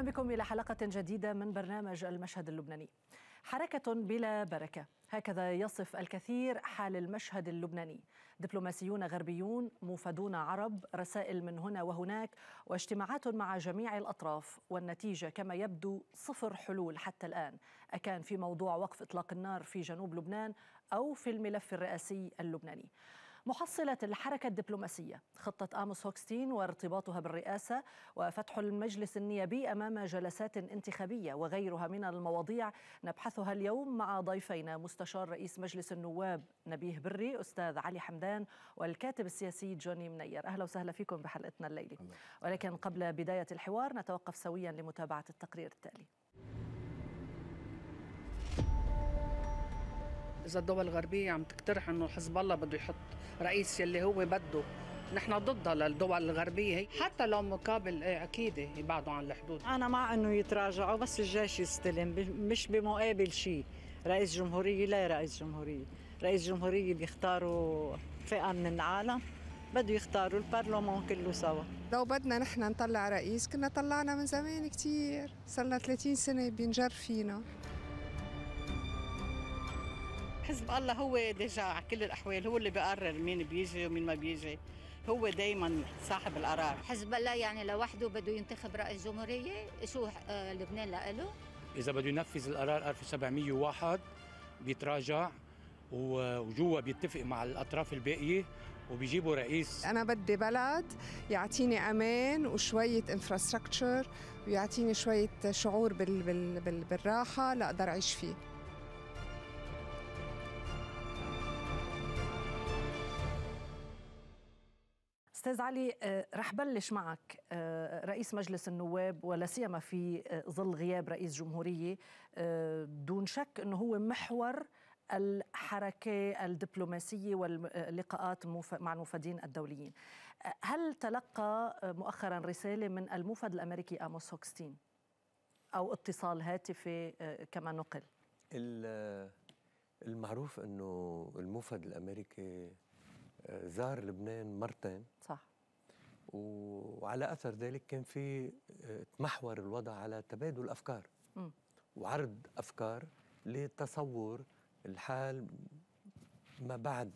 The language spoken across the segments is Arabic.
اهلا بكم الى حلقه جديده من برنامج المشهد اللبناني. حركه بلا بركه، هكذا يصف الكثير حال المشهد اللبناني. دبلوماسيون غربيون، موفدون عرب، رسائل من هنا وهناك واجتماعات مع جميع الاطراف، والنتيجه كما يبدو صفر حلول حتى الان، اكان في موضوع وقف اطلاق النار في جنوب لبنان او في الملف الرئاسي اللبناني. محصلة الحركة الدبلوماسية خطة آموس هوكستين وارتباطها بالرئاسة وفتح المجلس النيابي أمام جلسات انتخابية وغيرها من المواضيع نبحثها اليوم مع ضيفينا مستشار رئيس مجلس النواب نبيه بري أستاذ علي حمدان والكاتب السياسي جوني منير أهلا وسهلا فيكم بحلقتنا الليلة ولكن قبل بداية الحوار نتوقف سويا لمتابعة التقرير التالي اذا الدول الغربيه عم تقترح انه حزب الله بده يحط رئيس يلي هو بده نحن ضدها للدول الغربيه هي حتى لو مقابل إيه، اكيد يبعدوا عن الحدود انا مع انه يتراجعوا بس الجيش يستلم مش بمقابل شيء رئيس جمهوريه لا رئيس جمهوريه رئيس جمهوريه بيختاروا فئه من العالم بده يختاروا البرلمان كله سوا لو بدنا نحن نطلع رئيس كنا طلعنا من زمان كثير صرنا 30 سنه بينجر فينا حزب الله هو ديجا على كل الاحوال هو اللي بيقرر مين بيجي ومين ما بيجي هو دائما صاحب القرار حزب الله يعني لوحده بده ينتخب رئيس جمهوريه شو آه، لبنان لإله اذا بده ينفذ القرار 1701 بيتراجع وجوا بيتفق مع الاطراف الباقيه وبيجيبوا رئيس انا بدي بلد يعطيني امان وشويه انفراستراكشر ويعطيني شويه شعور بال بال بال بالراحه لاقدر اعيش فيه استاذ علي آه، رح بلش معك آه، رئيس مجلس النواب ولا سيما في آه، ظل غياب رئيس جمهوريه دون شك انه هو محور الحركة الدبلوماسية واللقاءات مع المفادين الدوليين هل تلقى مؤخرا رسالة من الموفد الأمريكي آموس هوكستين أو اتصال هاتفي كما نقل المعروف أنه الموفد الأمريكي زار لبنان مرتين صح وعلى اثر ذلك كان في آه، تمحور الوضع على تبادل افكار م. وعرض افكار لتصور الحال ما بعد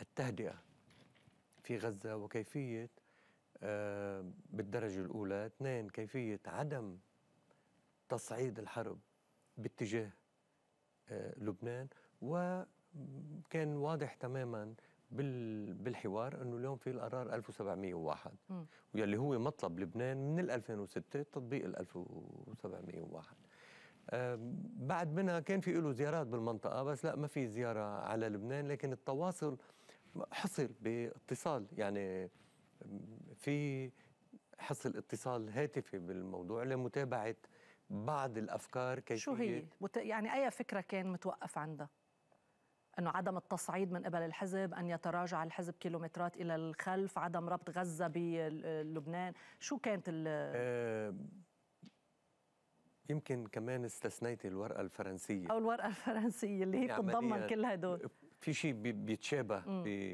التهدئه في غزه وكيفيه آه، بالدرجه الاولى اثنين كيفيه عدم تصعيد الحرب باتجاه آه، لبنان وكان واضح تماما بالحوار انه اليوم في القرار 1701 واللي هو مطلب لبنان من 2006 تطبيق ال 1701 بعد منها كان في له زيارات بالمنطقه بس لا ما في زياره على لبنان لكن التواصل حصل باتصال يعني في حصل اتصال هاتفي بالموضوع لمتابعه بعض الافكار كيفيه شو هي؟ يعني اي فكره كان متوقف عندها؟ أنه عدم التصعيد من قبل الحزب أن يتراجع الحزب كيلومترات إلى الخلف عدم ربط غزة بلبنان شو كانت ال آه، يمكن كمان استثنيتي الورقة الفرنسية أو الورقة الفرنسية اللي هي يعني بتضمن كل هدول في شيء بيتشابه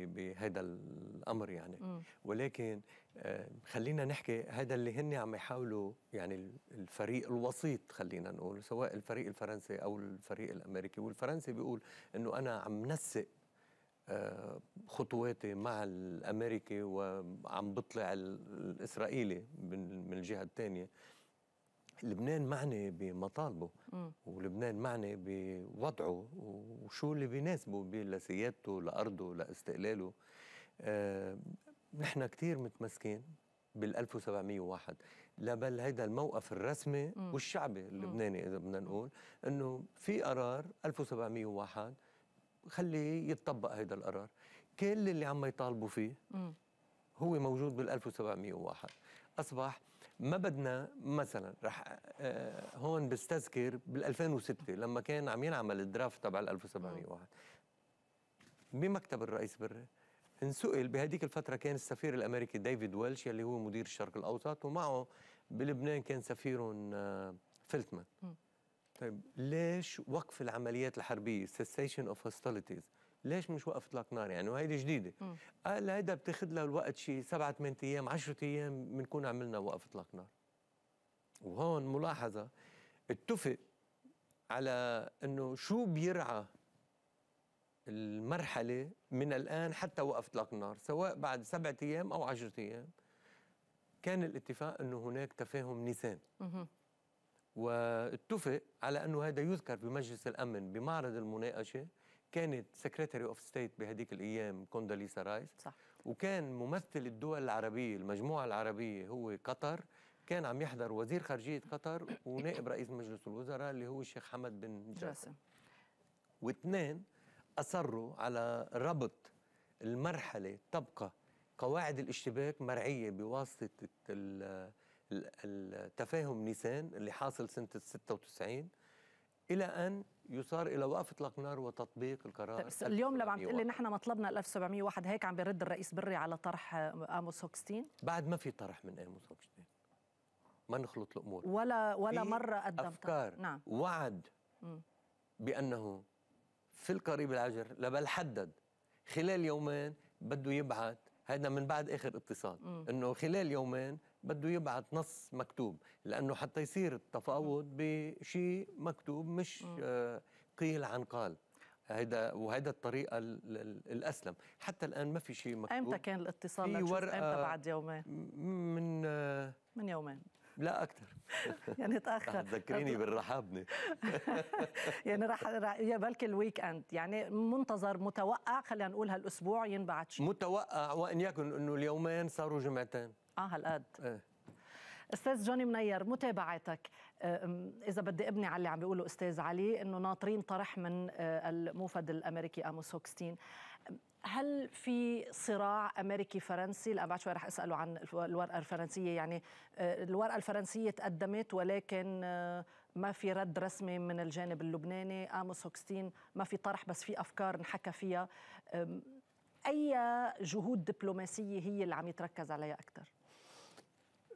بهذا الامر يعني مم. ولكن آه، خلينا نحكي هذا اللي هن عم يحاولوا يعني الفريق الوسيط خلينا نقول سواء الفريق الفرنسي او الفريق الامريكي والفرنسي بيقول انه انا عم نسق آه، خطواتي مع الامريكي وعم بطلع الاسرائيلي من الجهه الثانيه لبنان معني بمطالبه ولبنان معني بوضعه وشو اللي بيناسبه بي لسيادته لأرضه لاستقلاله آه، نحن كثير متمسكين بال 1701 لا بل هيدا الموقف الرسمي والشعبي اللبناني اذا بدنا نقول انه في قرار 1701 خليه يتطبق هيدا القرار كل اللي عم يطالبوا فيه هو موجود بال 1701 اصبح ما بدنا مثلا رح آه، هون بستذكر بال 2006 لما كان عم ينعمل الدرافت تبع ال 1701 بمكتب الرئيس بري انسئل بهذيك الفتره كان السفير الامريكي ديفيد ويلش يلي هو مدير الشرق الاوسط ومعه بلبنان كان سفيرهم آه، فلتمان طيب ليش وقف العمليات الحربيه سيسيشن اوف هوستيلتيز ليش مش وقف اطلاق نار يعني وهيدي جديده قال هيدا بتاخذ له الوقت شيء سبعة ثمان ايام 10 ايام بنكون عملنا وقف اطلاق نار وهون ملاحظه اتفق على انه شو بيرعى المرحله من الان حتى وقف اطلاق النار سواء بعد سبعة ايام او 10 ايام كان الاتفاق انه هناك تفاهم نيسان واتفق على انه هذا يذكر بمجلس الامن بمعرض المناقشه كانت سكرتري اوف ستيت بهديك الايام كونداليسا رايس صح. وكان ممثل الدول العربيه المجموعه العربيه هو قطر كان عم يحضر وزير خارجيه قطر ونائب رئيس مجلس الوزراء اللي هو الشيخ حمد بن جاسم واثنين اصروا على ربط المرحله تبقى قواعد الاشتباك مرعيه بواسطه التفاهم نيسان اللي حاصل سنه 96 الى ان يصار الى وقف اطلاق نار وتطبيق القرار طيب، اليوم لما عم تقول لي نحن مطلبنا 1701 هيك عم بيرد الرئيس بري على طرح اموس هوكستين بعد ما في طرح من اموس هوكستين ما نخلط الامور ولا ولا مره قدم افكار نعم. وعد بانه في القريب العاجل لبل حدد خلال يومين بده يبعث هذا من بعد اخر اتصال انه خلال يومين بده يبعث نص مكتوب لانه حتى يصير التفاوض بشيء مكتوب مش آه، قيل عن قال هيدا وهيدا الطريقه الاسلم حتى الان ما في شيء مكتوب امتى كان الاتصال في ورقه امتى بعد يومين من آه، من يومين لا اكثر يعني تاخر تذكريني بالرحابنه يعني راح يا بلكي الويك اند يعني منتظر متوقع خلينا نقول هالاسبوع ينبعث شيء متوقع وان يكن انه اليومين صاروا جمعتين اه هالقد ايه استاذ جوني منير متابعتك آه، اذا بدي ابني على اللي عم بيقوله استاذ علي انه ناطرين طرح من آه، الموفد الامريكي اموس هوكستين هل في صراع امريكي فرنسي؟ لا بعد شوي رح اساله عن الورقه الفرنسيه يعني آه، الورقه الفرنسيه تقدمت ولكن ما في رد رسمي من الجانب اللبناني، اموس هوكستين ما في طرح بس في افكار انحكى فيها. اي جهود دبلوماسيه هي اللي عم يتركز عليها اكثر؟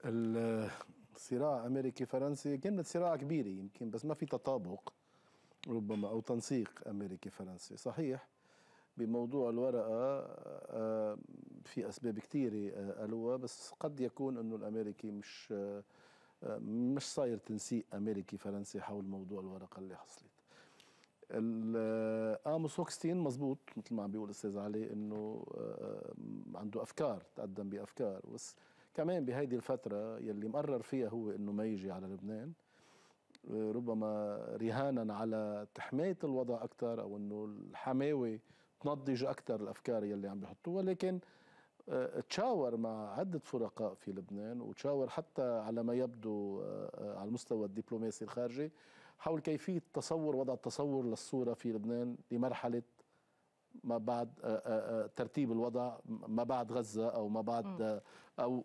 الصراع امريكي فرنسي كلمه صراع كبيره يمكن بس ما في تطابق ربما او تنسيق امريكي فرنسي صحيح بموضوع الورقه آه، آه، في اسباب كثيره آه، قالوها بس قد يكون انه الامريكي مش مش صاير تنسيق امريكي فرنسي حول موضوع الورقه اللي حصلت اموس هوكستين مزبوط مثل ما عم بيقول الاستاذ علي انه عنده افكار تقدم بافكار بس كمان بهيدي الفترة يلي مقرر فيها هو أنه ما يجي على لبنان آه، ربما رهانا على تحماية الوضع أكثر أو أنه الحماوة تنضج أكثر الأفكار يلي عم بيحطوها لكن آه، تشاور مع عدة فرقاء في لبنان وتشاور حتى على ما يبدو آه، على المستوى الدبلوماسي الخارجي حول كيفية تصور وضع التصور للصورة في لبنان لمرحلة ما بعد آه، آه، آه، ترتيب الوضع ما بعد غزة أو ما بعد أو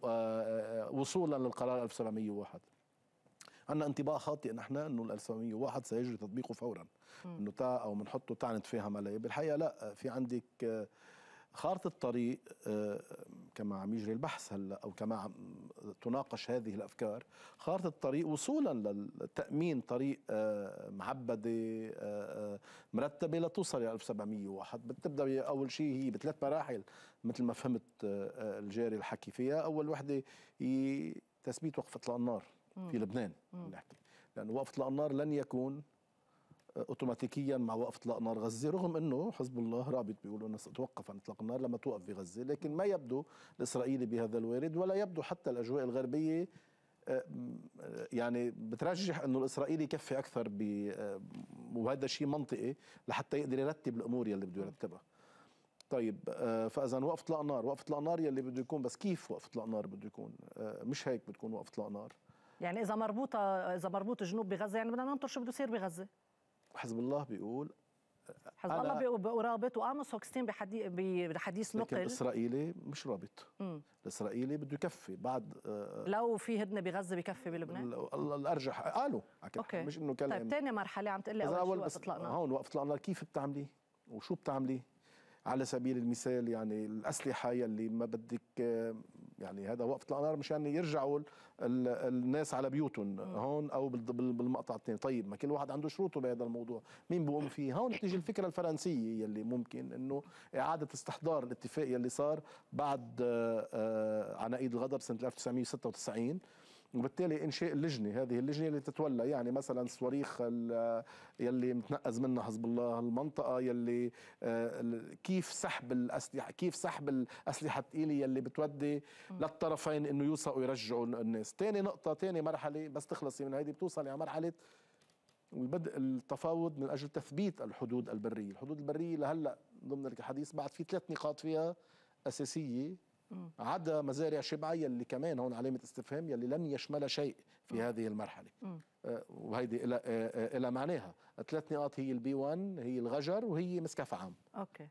وصولا للقرار 1701 عندنا انطباع خاطئ نحن انه ال 1701 سيجري تطبيقه فورا انه تا او بنحطه تعنت نتفاهم عليه بالحقيقه لا في عندك خارطة الطريق آه، كما عم يجري البحث هلا أو كما عم تناقش هذه الأفكار خارطة الطريق وصولا لتأمين طريق آه، معبدة آه، مرتبة لتوصل إلى 1701 بتبدأ أول شيء هي بثلاث مراحل مثل ما فهمت الجاري الحكي فيها أول وحدة هي تثبيت وقفة الأنار في لبنان نحكي وقف وقفة الأنار لن يكون اوتوماتيكيا مع وقف اطلاق نار غزه رغم انه حزب الله رابط بيقولوا انه توقف عن اطلاق النار لما توقف في غزه لكن ما يبدو الاسرائيلي بهذا الوارد ولا يبدو حتى الاجواء الغربيه آه، يعني بترجح انه الاسرائيلي يكفي اكثر ب آه، وهذا شيء منطقي لحتى يقدر يرتب الامور يلي بده يرتبها طيب آه، فاذا وقف اطلاق نار وقف اطلاق نار يلي بده يكون بس كيف وقف اطلاق نار بده يكون مش هيك بتكون وقف اطلاق نار يعني اذا مربوطه اذا مربوط الجنوب بغزه يعني بدنا ننطر شو بده يصير بغزه وحزب الله بيقول حزب الله رابط وامس هوكستين بحديث بحديث نقل لكن الاسرائيلي مش رابط الاسرائيلي بده يكفي بعد آه، لو في هدنه بغزه بكفي بلبنان الارجح قالوا أوكي. مش انه كلام طيب ثاني مرحله عم تقول لي اول وقف اطلاقنا هون وقف اطلاقنا كيف بتعملي وشو بتعملي على سبيل المثال يعني الاسلحه يلي ما بدك يعني هذا وقف الانار مشان يعني يرجعوا الناس على بيوتهم هون او بالمقطع الثاني طيب ما كل واحد عنده شروطه بهذا الموضوع مين بقوم فيه هون بتيجي الفكره الفرنسيه يلي ممكن انه اعاده استحضار الاتفاق يلي صار بعد آه، آه، عناقيد الغضب سنه 1996 وبالتالي انشاء اللجنه هذه اللجنه اللي تتولى يعني مثلا صواريخ يلي متنقز منها حزب الله المنطقه يلي آه، كيف سحب الاسلحه كيف سحب الاسلحه الثقيله يلي بتودي للطرفين انه يوثقوا يرجعوا الناس ثاني نقطه ثاني مرحله بس تخلصي من هذه بتوصلي على مرحله بدء التفاوض من اجل تثبيت الحدود البريه، الحدود البريه لهلا ضمن الحديث بعد في ثلاث نقاط فيها اساسيه عدا مزارع شبعية يلي كمان هون علامة استفهام يلي لن يشمل شيء في م. هذه المرحلة م. آه، وهيدي إلى آه، آه، إلى معناها ثلاث نقاط هي البي 1 هي الغجر وهي مسكف عام أوكي.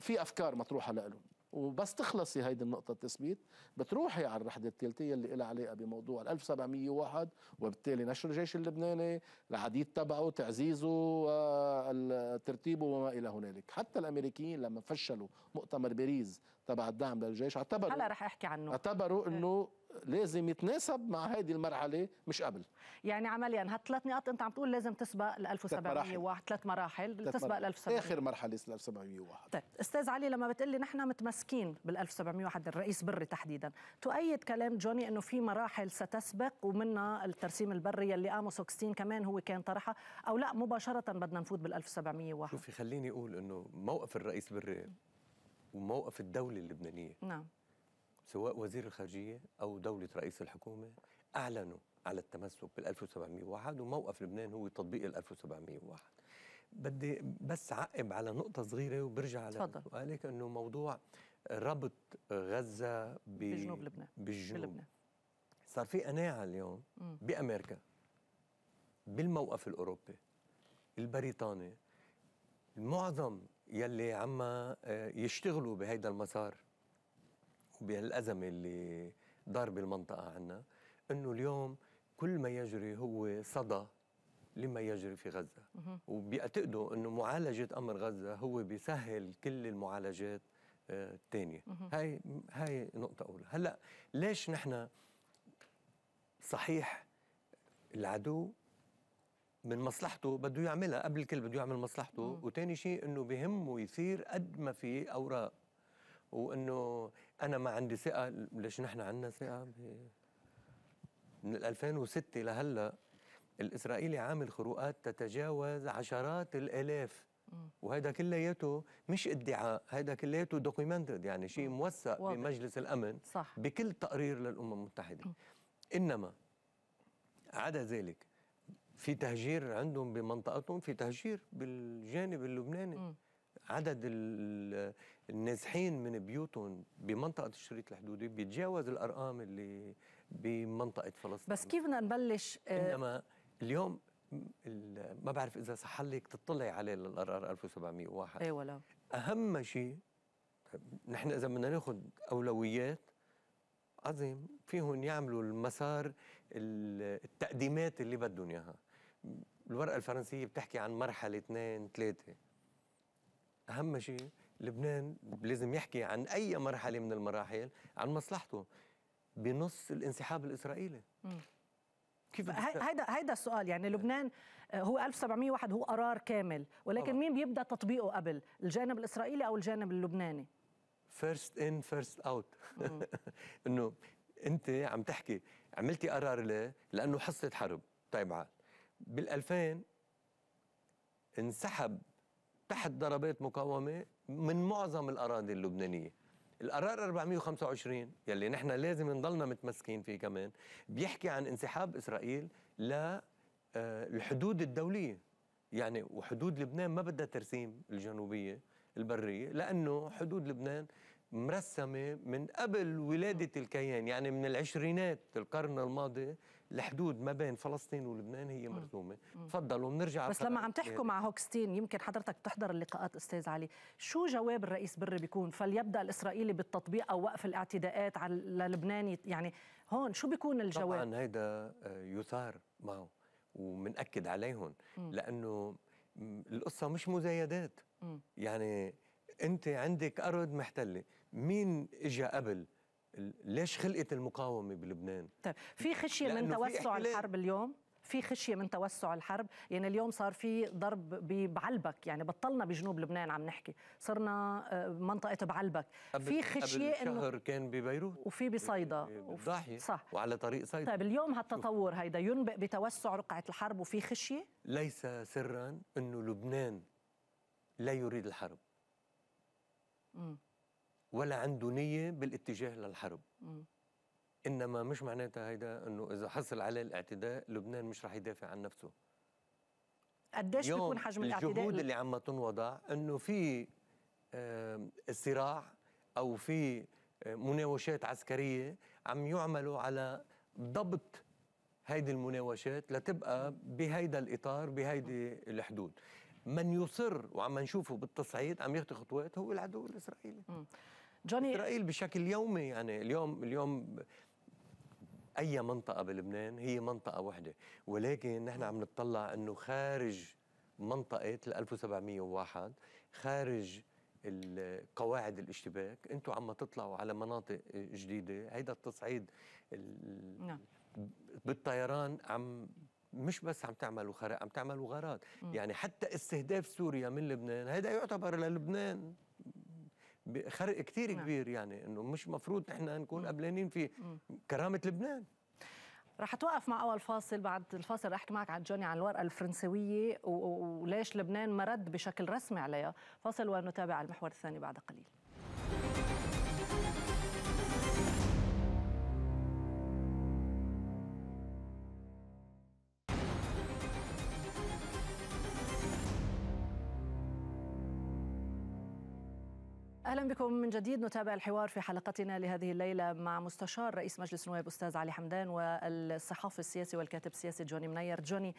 في أفكار مطروحة لهم وبس تخلصي هيدي النقطة التثبيت بتروحي على الرحلة الثالثية اللي لها علاقة بموضوع ال 1701 وبالتالي نشر الجيش اللبناني العديد تبعه تعزيزه آه، ترتيبه وما إلى هنالك حتى الأمريكيين لما فشلوا مؤتمر باريس تبع الدعم للجيش اعتبروا هلا رح أحكي عنه اعتبروا أنه لازم يتناسب مع هذه المرحله مش قبل يعني عمليا هالثلاث نقاط انت عم تقول لازم تسبق ل 1701 ثلاث مراحل تسبق ل 1700 اخر مرحله 1701 طيب استاذ علي لما بتقول لي نحن متمسكين بال 1701 الرئيس بري تحديدا تؤيد كلام جوني انه في مراحل ستسبق ومنها الترسيم البري اللي قاموا سوكستين كمان هو كان طرحها او لا مباشره بدنا نفوت بال 1701 شوفي خليني اقول انه موقف الرئيس بري وموقف الدوله اللبنانيه نعم سواء وزير الخارجيه او دوله رئيس الحكومه اعلنوا على التمسك بال 1701 وموقف لبنان هو تطبيق ال 1701 بدي بس عقب على نقطة صغيرة وبرجع على سؤالك انه موضوع ربط غزة ب... بجنوب لبنان بجنوب صار في قناعة اليوم م. بأمريكا بالموقف الأوروبي البريطاني معظم يلي عم آه، يشتغلوا بهيدا المسار بهالأزمة اللي دار بالمنطقة عنا أنه اليوم كل ما يجري هو صدى لما يجري في غزة وبيعتقدوا أنه معالجة أمر غزة هو بيسهل كل المعالجات آه، الثانية هاي, هاي نقطة أولى هلأ ليش نحن صحيح العدو من مصلحته بده يعملها قبل الكل بده يعمل مصلحته وثاني شيء انه بهمه يثير قد ما في اوراق وانه انا ما عندي ثقه ليش نحن عندنا ثقه من 2006 لهلا الاسرائيلي عامل خروقات تتجاوز عشرات الالاف وهذا كلياته مش ادعاء هذا كلياته دوكيومنتد يعني شيء موثق بمجلس الامن صح. بكل تقرير للامم المتحده م. انما عدا ذلك في تهجير عندهم بمنطقتهم في تهجير بالجانب اللبناني م. عدد النازحين من بيوتهم بمنطقه الشريط الحدودي بيتجاوز الارقام اللي بمنطقه فلسطين بس كيف بدنا نبلش آه، انما اليوم ما بعرف اذا صح لك تطلعي عليه للقرار 1701 اي ولا اهم شيء نحن اذا بدنا ناخذ اولويات عظيم فيهم يعملوا المسار التقديمات اللي بدهم اياها الورقه الفرنسيه بتحكي عن مرحله اثنين ثلاثه اهم شيء لبنان لازم يحكي عن اي مرحله من المراحل عن مصلحته بنص الانسحاب الاسرائيلي م. كيف هيدا هيدا السؤال يعني إيه. لبنان آه، هو 1701 هو قرار كامل ولكن مين بيبدا تطبيقه قبل الجانب الاسرائيلي او الجانب اللبناني فيرست ان فيرست اوت انه انت عم تحكي عملتي قرار ليه لانه حصه حرب طيب عال بال2000 انسحب تحت ضربات مقاومه من معظم الاراضي اللبنانيه القرار 425 يلي نحن لازم نضلنا متمسكين فيه كمان بيحكي عن انسحاب اسرائيل للحدود آه، الدوليه يعني وحدود لبنان ما بدها ترسيم الجنوبيه البريه لانه حدود لبنان مرسمه من قبل ولاده الكيان يعني من العشرينات القرن الماضي الحدود ما بين فلسطين ولبنان هي مرسومه تفضلوا بنرجع بس لما عم تحكوا مع هوكستين يمكن حضرتك بتحضر اللقاءات استاذ علي شو جواب الرئيس بري بيكون فليبدا الاسرائيلي بالتطبيق او وقف الاعتداءات على لبنان يعني هون شو بيكون الجواب طبعا هيدا آه، يثار معه ومنأكد عليهم لانه القصه مش مزايدات يعني انت عندك ارض محتله مين اجى قبل ليش خلقت المقاومه بلبنان طيب في خشيه من توسع الحرب اليوم في خشيه من توسع الحرب يعني اليوم صار في ضرب بعلبك يعني بطلنا بجنوب لبنان عم نحكي صرنا آه، منطقه بعلبك في خشيه قبل شهر إنه كان ببيروت وفي بصيدا وفي صح وعلى طريق صيدا طيب اليوم هالتطور هيدا ينبئ بتوسع رقعه الحرب وفي خشيه ليس سرا انه لبنان لا يريد الحرب امم ولا عنده نية بالاتجاه للحرب م. إنما مش معناتها هيدا أنه إذا حصل عليه الاعتداء لبنان مش رح يدافع عن نفسه قديش بيكون حجم الاعتداء الجهود اللي عم تنوضع انه في صراع او في مناوشات عسكريه عم يعملوا على ضبط هيدي المناوشات لتبقى بهيدا الاطار بهيدي الحدود من يصر وعم نشوفه بالتصعيد عم ياخذ خطوات هو العدو الاسرائيلي جوني اسرائيل بشكل يومي يعني اليوم اليوم اي منطقه بلبنان هي منطقه وحده ولكن نحن عم نتطلع انه خارج منطقه ال 1701 خارج قواعد الاشتباك انتم عم تطلعوا على مناطق جديده هيدا التصعيد نعم. بالطيران عم مش بس عم تعملوا خرق عم تعملوا غارات يعني حتى استهداف سوريا من لبنان هذا يعتبر للبنان خرق كتير نعم. كبير يعني انه مش مفروض نحن نكون قبلانين في كرامه لبنان رح اتوقف مع اول فاصل بعد الفاصل رح احكي معك عن جوني عن الورقه الفرنسويه وليش لبنان ما رد بشكل رسمي عليها فاصل ونتابع المحور الثاني بعد قليل بكم من جديد نتابع الحوار في حلقتنا لهذه الليله مع مستشار رئيس مجلس النواب استاذ علي حمدان والصحافي السياسي والكاتب السياسي جوني منير جوني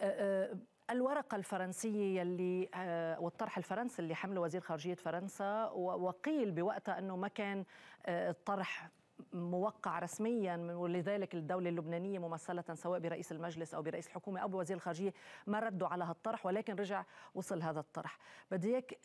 آه، آه، الورقة الفرنسية يلي آه، والطرح الفرنسي اللي حمله وزير خارجية فرنسا وقيل بوقتها أنه ما كان الطرح موقع رسميا ولذلك الدولة اللبنانية ممثلة سواء برئيس المجلس أو برئيس الحكومة أو بوزير الخارجية ما ردوا على هالطرح ولكن رجع وصل هذا الطرح بدي اياك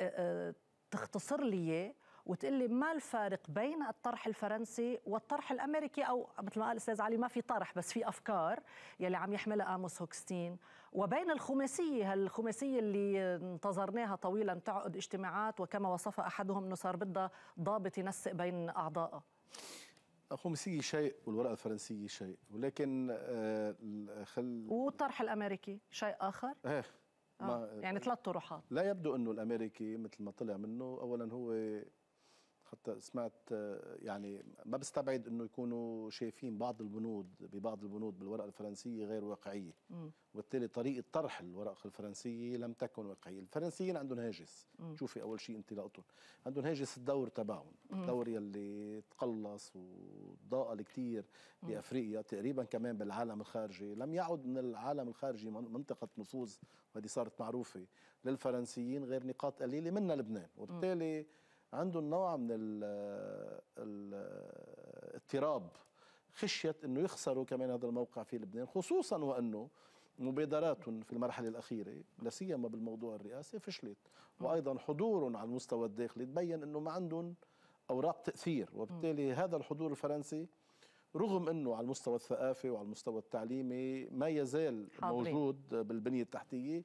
تختصر لي اياه وتقول لي ما الفارق بين الطرح الفرنسي والطرح الامريكي او مثل ما قال الاستاذ علي ما في طرح بس في افكار يلي عم يحملها اموس هوكستين وبين الخماسيه هالخماسيه اللي انتظرناها طويلا تعقد اجتماعات وكما وصف احدهم انه صار بدها ضابط ينسق بين اعضائها الخماسية شيء والورقة الفرنسية شيء ولكن آه خل والطرح الأمريكي شيء آخر؟ ايه آه، يعني ثلاث طروحات لا يبدو انه الامريكي مثل ما طلع منه اولا هو حتى سمعت يعني ما بستبعد انه يكونوا شايفين بعض البنود ببعض البنود بالورقه الفرنسيه غير واقعيه وبالتالي طريقه طرح الورقه الفرنسيه لم تكن واقعيه الفرنسيين عندهم هاجس مم. شوفي اول شيء انطلاقتهم عندهم هاجس الدور تبعهم الدور يلي تقلص وضاقل كثير بافريقيا تقريبا كمان بالعالم الخارجي لم يعد من العالم الخارجي منطقه نفوذ وهذه صارت معروفه للفرنسيين غير نقاط قليله منها لبنان وبالتالي مم. عنده نوع من ال الاضطراب خشية أنه يخسروا كمان هذا الموقع في لبنان خصوصا وأنه مبادرات في المرحلة الأخيرة لاسيما بالموضوع الرئاسي فشلت وأيضا حضور على المستوى الداخلي تبين أنه ما عندهم أوراق تأثير وبالتالي هذا الحضور الفرنسي رغم أنه على المستوى الثقافي وعلى المستوى التعليمي ما يزال حاضرين. موجود بالبنية التحتية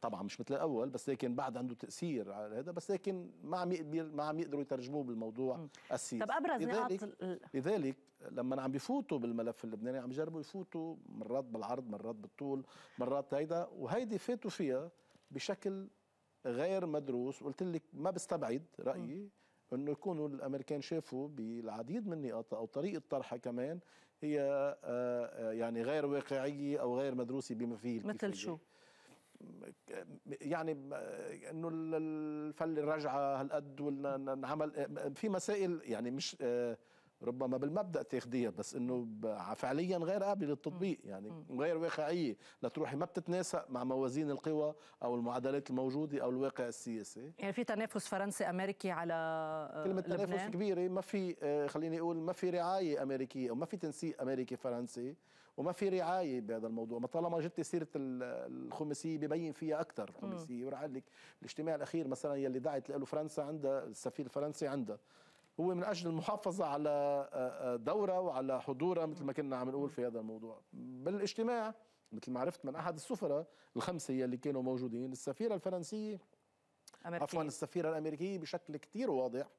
طبعا مش مثل الاول بس لكن بعد عنده تاثير على هذا بس لكن ما عم ما عم يقدروا يترجموه بالموضوع السياسي طب ابرز لذلك نقاط لذلك لما عم بيفوتوا بالملف اللبناني عم يجربوا يفوتوا مرات بالعرض مرات بالطول مرات هيدا وهيدي فاتوا فيها بشكل غير مدروس قلت لك ما بستبعد رايي انه يكونوا الامريكان شافوا بالعديد من نقاطها او طريقه طرحها كمان هي آه، آه، يعني غير واقعيه او غير مدروسه بما فيه مثل شو؟ يعني انه الفل الرجعه هالقد والعمل في مسائل يعني مش آه ربما بالمبدا تاخديها بس انه فعليا غير قابله للتطبيق يعني غير واقعيه لتروحي ما بتتناسق مع موازين القوى او المعادلات الموجوده او الواقع السياسي يعني في تنافس فرنسي امريكي على آه، كلمه لبنان. تنافس كبيره ما في آه، خليني اقول ما في رعايه امريكيه او ما في تنسيق امريكي فرنسي وما في رعايه بهذا الموضوع ما طالما جبت سيره الخماسيه ببين فيها اكثر الخماسيه ورح لك الاجتماع الاخير مثلا يلي دعت له فرنسا عندها السفير الفرنسي عندها هو من اجل المحافظه على آه، آه، دوره وعلى حضوره مثل ما كنا عم نقول في هذا الموضوع بالاجتماع مثل ما عرفت من احد السفراء الخمسه يلي كانوا موجودين السفيره الفرنسيه أمريكية. عفوا السفيره الامريكيه بشكل كثير واضح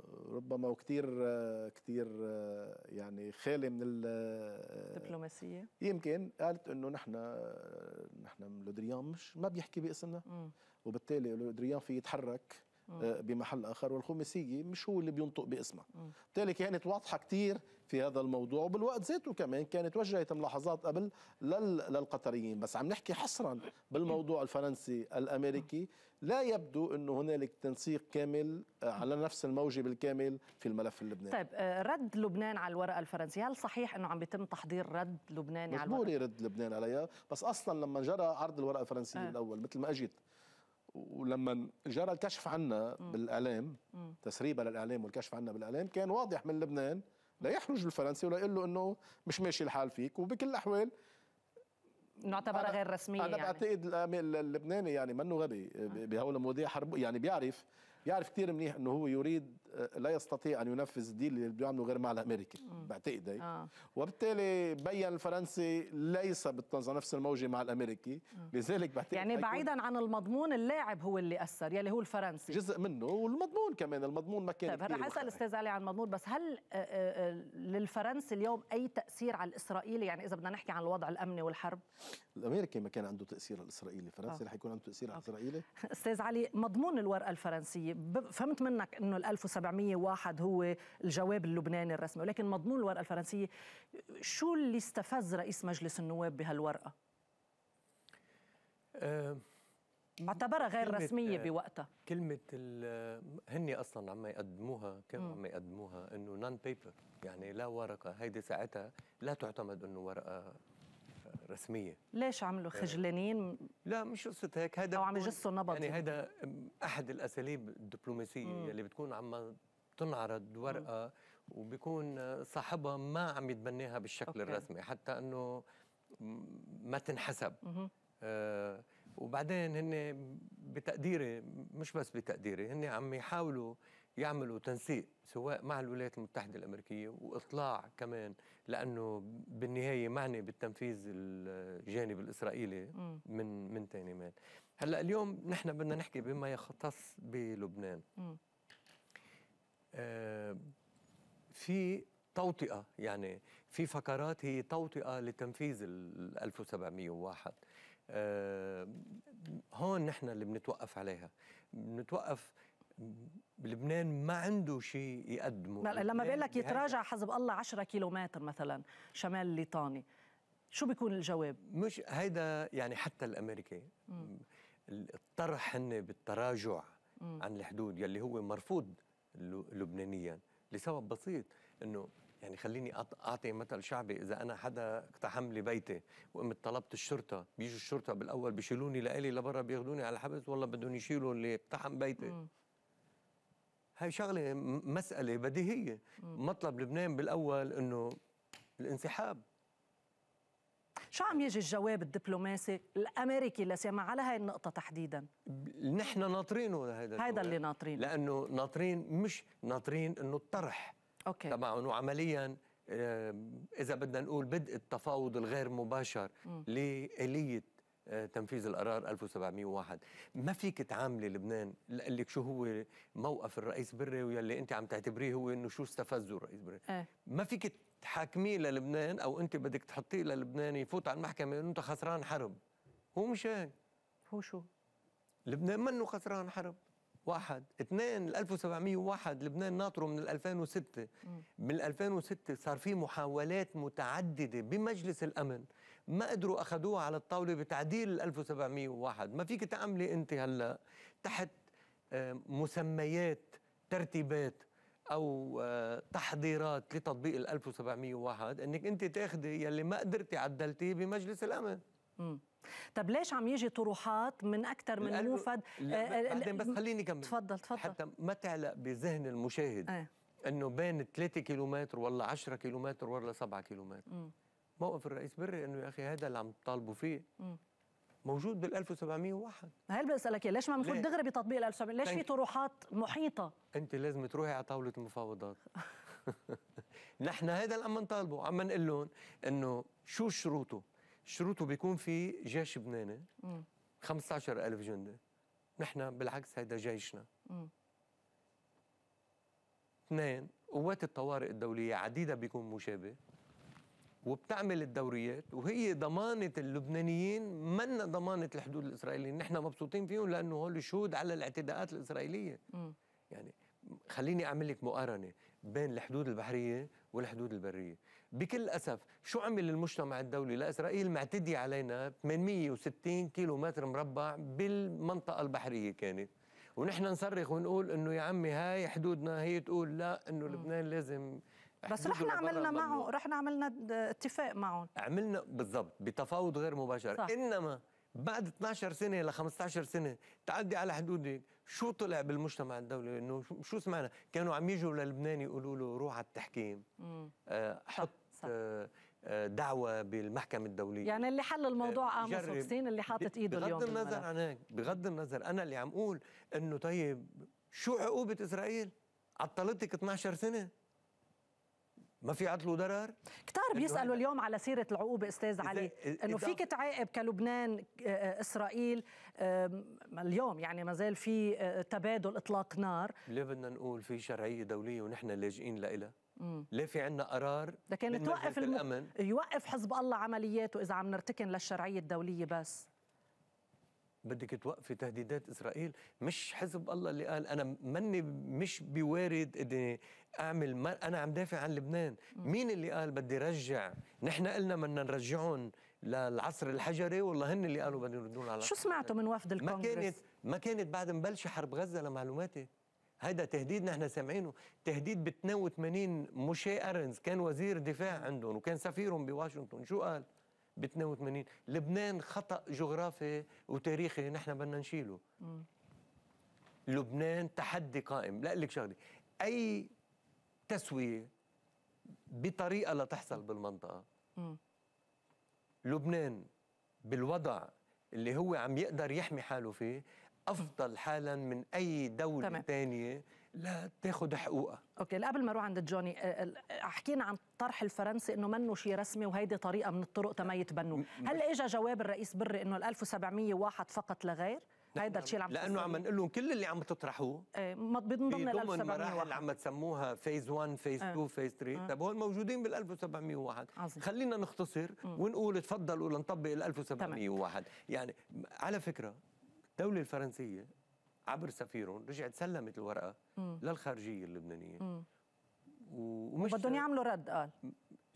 آه، ربما وكثير كثير يعني خالي من الدبلوماسيه يمكن قالت انه نحن نحن لودريان مش ما بيحكي باسمنا وبالتالي لودريان في يتحرك آه، بمحل اخر والخماسيه مش هو اللي بينطق باسمها بالتالي كانت واضحه كثير في هذا الموضوع وبالوقت ذاته كمان كانت وجهت ملاحظات قبل للقطريين بس عم نحكي حصرا بالموضوع الفرنسي الامريكي لا يبدو انه هنالك تنسيق كامل آه، على نفس الموجه بالكامل في الملف اللبناني طيب آه، رد لبنان على الورقه الفرنسيه هل صحيح انه عم بيتم تحضير رد لبناني على الورقه يرد لبنان عليها بس اصلا لما جرى عرض الورقه الفرنسيه آه. الاول مثل ما اجت ولما جرى الكشف عنا بالاعلام تسريبها للاعلام والكشف عنا بالاعلام كان واضح من لبنان لا يحرج الفرنسي ولا يقول له انه مش ماشي الحال فيك وبكل الاحوال نعتبرها غير رسميه انا يعني. بعتقد اللبناني يعني منه غبي بهول المواضيع حرب يعني بيعرف يعرف كثير منيح انه هو يريد آه، لا يستطيع ان ينفذ الديل اللي بده يعمله غير مع الامريكي بعتقد آه. وبالتالي بين الفرنسي ليس بالتنظيم نفس الموجه مع الامريكي لذلك بعتقد يعني بعيدا عن المضمون اللاعب هو اللي اثر يلي هو الفرنسي جزء منه والمضمون كمان المضمون ما كان طيب رح اسال استاذ علي عن المضمون بس هل آه، آه، للفرنسي اليوم اي تاثير على الاسرائيلي يعني اذا بدنا نحكي عن الوضع الامني والحرب الامريكي ما كان عنده تاثير على الاسرائيلي الفرنسي رح يكون عنده تاثير على الاسرائيلي استاذ علي مضمون الورقه الفرنسيه فهمت منك انه ال 1701 هو الجواب اللبناني الرسمي ولكن مضمون الورقه الفرنسيه شو اللي استفز رئيس مجلس النواب بهالورقه؟ أه اعتبرها غير رسميه آه، بوقتها كلمه هن اصلا عم يقدموها كانوا عم يقدموها انه نون بيبر يعني لا ورقه هيدي ساعتها لا تعتمد انه ورقه رسميه ليش عملوا آه، خجلانين لا مش قصه هيك هذا او عم يجسوا نبض يعني هذا احد الاساليب الدبلوماسيه مم. اللي بتكون عم تنعرض ورقه وبيكون صاحبها ما عم يتبناها بالشكل أوكي. الرسمي حتى انه ما تنحسب آه وبعدين هن بتقديري مش بس بتقديري هن عم يحاولوا آه يعملوا تنسيق سواء مع الولايات المتحدة الأمريكية وإطلاع كمان لأنه بالنهاية معني بالتنفيذ الجانب الإسرائيلي م. من من تاني مان هلا اليوم نحن بدنا نحكي بما يختص بلبنان آه، في توطئة يعني في فقرات هي توطئة لتنفيذ ال 1701 آه هون نحن اللي بنتوقف عليها بنتوقف لبنان ما عنده شيء يقدمه لما بقول لك يتراجع حزب الله 10 كيلومتر مثلا شمال ليطاني شو بيكون الجواب؟ مش هيدا يعني حتى الامريكي الطرح هن بالتراجع مم. عن الحدود يلي هو مرفوض لبنانيا لسبب بسيط انه يعني خليني اعطي مثل شعبي اذا انا حدا اقتحم لي بيتي وقمت طلبت الشرطه بيجوا الشرطه بالاول بيشيلوني لالي لبرا بياخذوني على الحبس والله بدهم يشيلوا اللي اقتحم بيتي مم. هاي شغله مساله بديهيه مطلب لبنان بالاول انه الانسحاب شو عم يجي الجواب الدبلوماسي الامريكي لسامع على هاي النقطه تحديدا نحن ناطرينه هذا هذا اللي ناطرينه لانه ناطرين مش ناطرين انه الطرح اوكي طبعا وعمليا آه، اذا بدنا نقول بدء التفاوض الغير مباشر لاليه تنفيذ القرار 1701 ما فيك تعاملي لبنان لك شو هو موقف الرئيس بري ويلي انت عم تعتبريه هو انه شو استفزه الرئيس بري إيه. ما فيك تحاكميه للبنان او انت بدك تحطيه للبنان يفوت على المحكمه انه انت خسران حرب هو مش هيك هو شو لبنان منه خسران حرب واحد اثنين ال 1701 لبنان ناطره من ال 2006 من 2006 صار في محاولات متعدده بمجلس الامن ما قدروا اخذوها على الطاوله بتعديل 1701 ما فيك تعملي انت هلا تحت آه، مسميات ترتيبات او آه، تحضيرات لتطبيق ال 1701 انك انت تاخذي يلي ما قدرتي عدلتيه بمجلس الامن طب ليش عم يجي طروحات من اكثر من موفد آه، بعدين بس خليني كمل تفضل تفضل حتى ما تعلق بذهن المشاهد ايه؟ انه بين 3 كيلومتر ولا 10 كيلومتر ولا 7 كيلومتر مم. موقف الرئيس بري انه يا اخي هذا اللي عم تطالبوا فيه موجود بال 1701 هل بسالك ليش ما بنفوت دغري بتطبيق ال 1700 ليش في طروحات محيطه انت لازم تروحي على طاوله المفاوضات نحن هذا اللي عم نطالبه عم نقول لهم انه شو شروطه شروطه بيكون في جيش لبناني 15000 جندي نحن بالعكس هذا جيشنا اثنين قوات الطوارئ الدوليه عديده بيكون مشابه وبتعمل الدوريات وهي ضمانة اللبنانيين منا ضمانة الحدود الإسرائيلية نحن مبسوطين فيهم لأنه هول شهود على الاعتداءات الإسرائيلية مم. يعني خليني أعمل لك مقارنة بين الحدود البحرية والحدود البرية بكل أسف شو عمل المجتمع الدولي لإسرائيل معتدي علينا 860 كيلو متر مربع بالمنطقة البحرية كانت ونحن نصرخ ونقول انه يا عمي هاي حدودنا هي تقول لا انه لبنان لازم بس رحنا عملنا معه رحنا عملنا اتفاق معهم عملنا بالضبط بتفاوض غير مباشر صح. انما بعد 12 سنه ل 15 سنه تعدي على حدودك شو طلع بالمجتمع الدولي انه شو سمعنا كانوا عم يجوا للبنان يقولوا له روح على التحكيم آه حط صح. آه دعوة بالمحكمة الدولية يعني اللي حل الموضوع قام آه، أوكسين اللي حاطط إيده اليوم بغض النظر عن هيك بغض النظر أنا اللي عم أقول إنه طيب شو عقوبة إسرائيل؟ عطلتك 12 سنة ما في عدل وضرر كتار بيسالوا اليوم على سيره العقوبه استاذ علي انه فيك تعاقب كلبنان آه، آه، اسرائيل اليوم يعني ما زال في آه، تبادل اطلاق نار ليه بدنا نقول في شرعيه دوليه ونحن لاجئين لها ليه في عنا قرار لكن توقف الم... الامن يوقف حزب الله عملياته اذا عم نرتكن للشرعيه الدوليه بس بدك توقفي تهديدات اسرائيل مش حزب الله اللي قال انا مني مش بوارد اني اعمل ما انا عم دافع عن لبنان مين اللي قال بدي رجع نحن قلنا بدنا نرجعهم للعصر الحجري والله هن اللي قالوا بدهم يردون على شو سمعتوا من وفد الكونغرس ما كانت ما كانت بعد مبلشه حرب غزه لمعلوماتي هذا تهديد نحن سامعينه تهديد ب 82 موشي ارنز كان وزير دفاع عندهم وكان سفيرهم بواشنطن شو قال ب 82 لبنان خطا جغرافي وتاريخي نحن بدنا نشيله م. لبنان تحدي قائم لا لك شغله اي تسوية بطريقة لتحصل بالمنطقة م. لبنان بالوضع اللي هو عم يقدر يحمي حاله فيه افضل حالا من اي دوله ثانيه لا تاخذ حقوقها اوكي قبل ما اروح عند جوني آه، آه، حكينا عن الطرح الفرنسي انه منه شيء رسمي وهيدي طريقه من الطرق تما يتبنوه هل اجى جواب الرئيس بري انه ال 1701 فقط لا غير هيدا الشيء اللي عم لانه عم نقول لهم كل اللي عم تطرحوه إيه، ضمن ال 1701 المراحل اللي عم تسموها فيز 1 فيز 2 فيز 3 طيب هول موجودين بال 1701 عظيم. خلينا نختصر إيه. ونقول تفضلوا لنطبق ال 1701 يعني على فكره الدوله الفرنسيه عبر سفيرهم رجعت سلمت الورقه إيه. للخارجيه اللبنانيه ومش بدهم يعملوا رد قال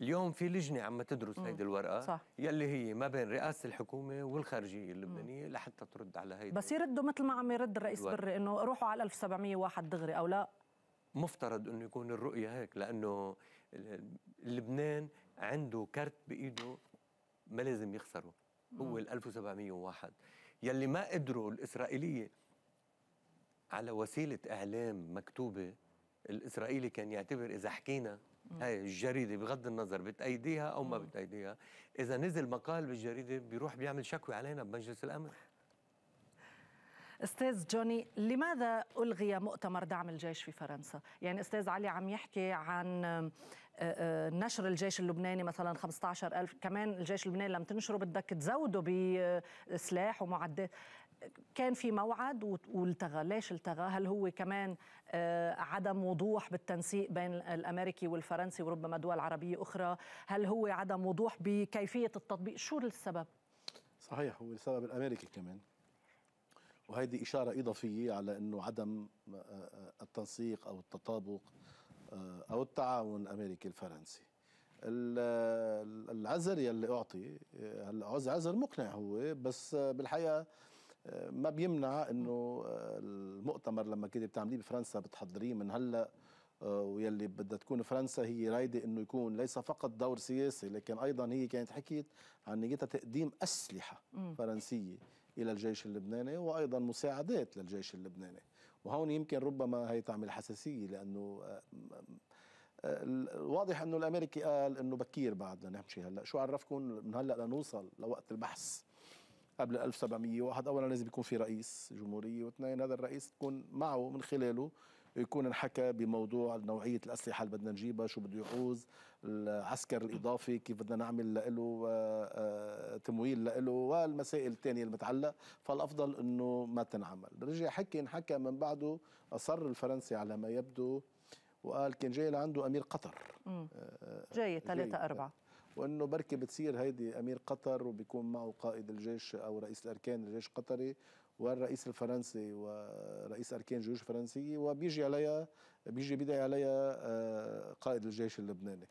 اليوم في لجنه عم تدرس هيدي الورقه صح. يلي هي ما بين رئاسه الحكومه والخارجيه اللبنانيه لحتى ترد على هيدي بس يردوا مثل ما عم يرد الرئيس بري انه روحوا على 1701 دغري او لا مفترض انه يكون الرؤيه هيك لانه لبنان عنده كرت بايده ما لازم يخسره هو ال 1701 يلي ما قدروا الاسرائيليه على وسيله اعلام مكتوبه الاسرائيلي كان يعتبر اذا حكينا هاي الجريدة بغض النظر بتأيديها أو ما بتأيديها إذا نزل مقال بالجريدة بيروح بيعمل شكوى علينا بمجلس الأمن استاذ جوني لماذا الغي مؤتمر دعم الجيش في فرنسا يعني استاذ علي عم يحكي عن آه، آه، نشر الجيش اللبناني مثلا 15000 كمان الجيش اللبناني لم تنشره بدك تزوده بسلاح ومعدات كان في موعد والتغى ليش التغى هل هو كمان آه، عدم وضوح بالتنسيق بين الأمريكي والفرنسي وربما دول عربية أخرى هل هو عدم وضوح بكيفية التطبيق شو السبب صحيح هو السبب الأمريكي كمان وهذه إشارة إضافية على أنه عدم آه، آه، التنسيق أو التطابق أو التعاون الأمريكي الفرنسي العذر يلي اعطي هلا عذر مقنع هو بس بالحقيقه ما بيمنع انه آه، المؤتمر لما كنت بتعمليه بفرنسا بتحضريه من هلا آه، ويلي بدها تكون فرنسا هي رايده انه يكون ليس فقط دور سياسي لكن ايضا هي كانت حكيت عن نيتها تقديم اسلحه فرنسيه الى الجيش اللبناني وايضا مساعدات للجيش اللبناني وهون يمكن ربما هي تعمل حساسيه لانه آه، واضح انه الامريكي قال انه بكير بعدنا نمشي هلا شو عرفكم من هلا لنوصل لوقت البحث قبل 1701 اولا لازم يكون في رئيس جمهوريه واثنين هذا الرئيس تكون معه من خلاله يكون انحكى بموضوع نوعيه الاسلحه اللي بدنا نجيبها شو بده يعوز العسكر الاضافي كيف بدنا نعمل له آه، آه، تمويل له والمسائل الثانيه المتعلقه فالافضل انه ما تنعمل رجع حكي انحكى من بعده اصر الفرنسي على ما يبدو وقال كان جاي لعنده امير قطر آه، جاي 3 4 وانه بركي بتصير هيدي امير قطر وبيكون معه قائد الجيش او رئيس الاركان الجيش القطري والرئيس الفرنسي ورئيس اركان الجيوش الفرنسيه وبيجي عليها بيجي بيدعي عليها آه، قائد الجيش اللبناني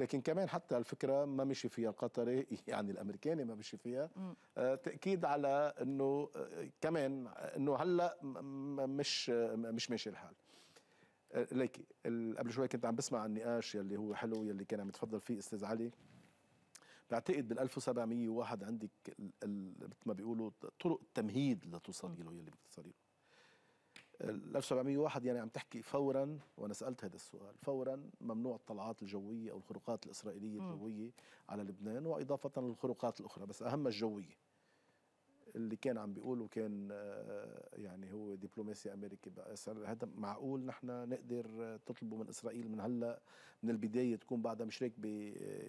لكن كمان حتى الفكرة ما مشي فيها القطري يعني الأمريكاني ما مشي فيها آه، تأكيد على أنه آه، كمان أنه هلأ مش مش ماشي الحال آه، ليك قبل شوي كنت عم بسمع النقاش يلي هو حلو يلي كان عم يتفضل فيه استاذ علي بعتقد بال 1701 عندك مثل ما بيقولوا طرق التمهيد لتوصلي له يلي بدك توصل له ال 1701 يعني عم تحكي فورا وانا سالت هذا السؤال فورا ممنوع الطلعات الجويه او الخروقات الاسرائيليه الجويه على لبنان واضافه للخروقات الاخرى بس اهمها الجويه اللي كان عم بيقوله كان آه، يعني هو دبلوماسي امريكي هذا معقول نحن نقدر تطلبوا من اسرائيل من هلا من البدايه تكون بعدها مشرك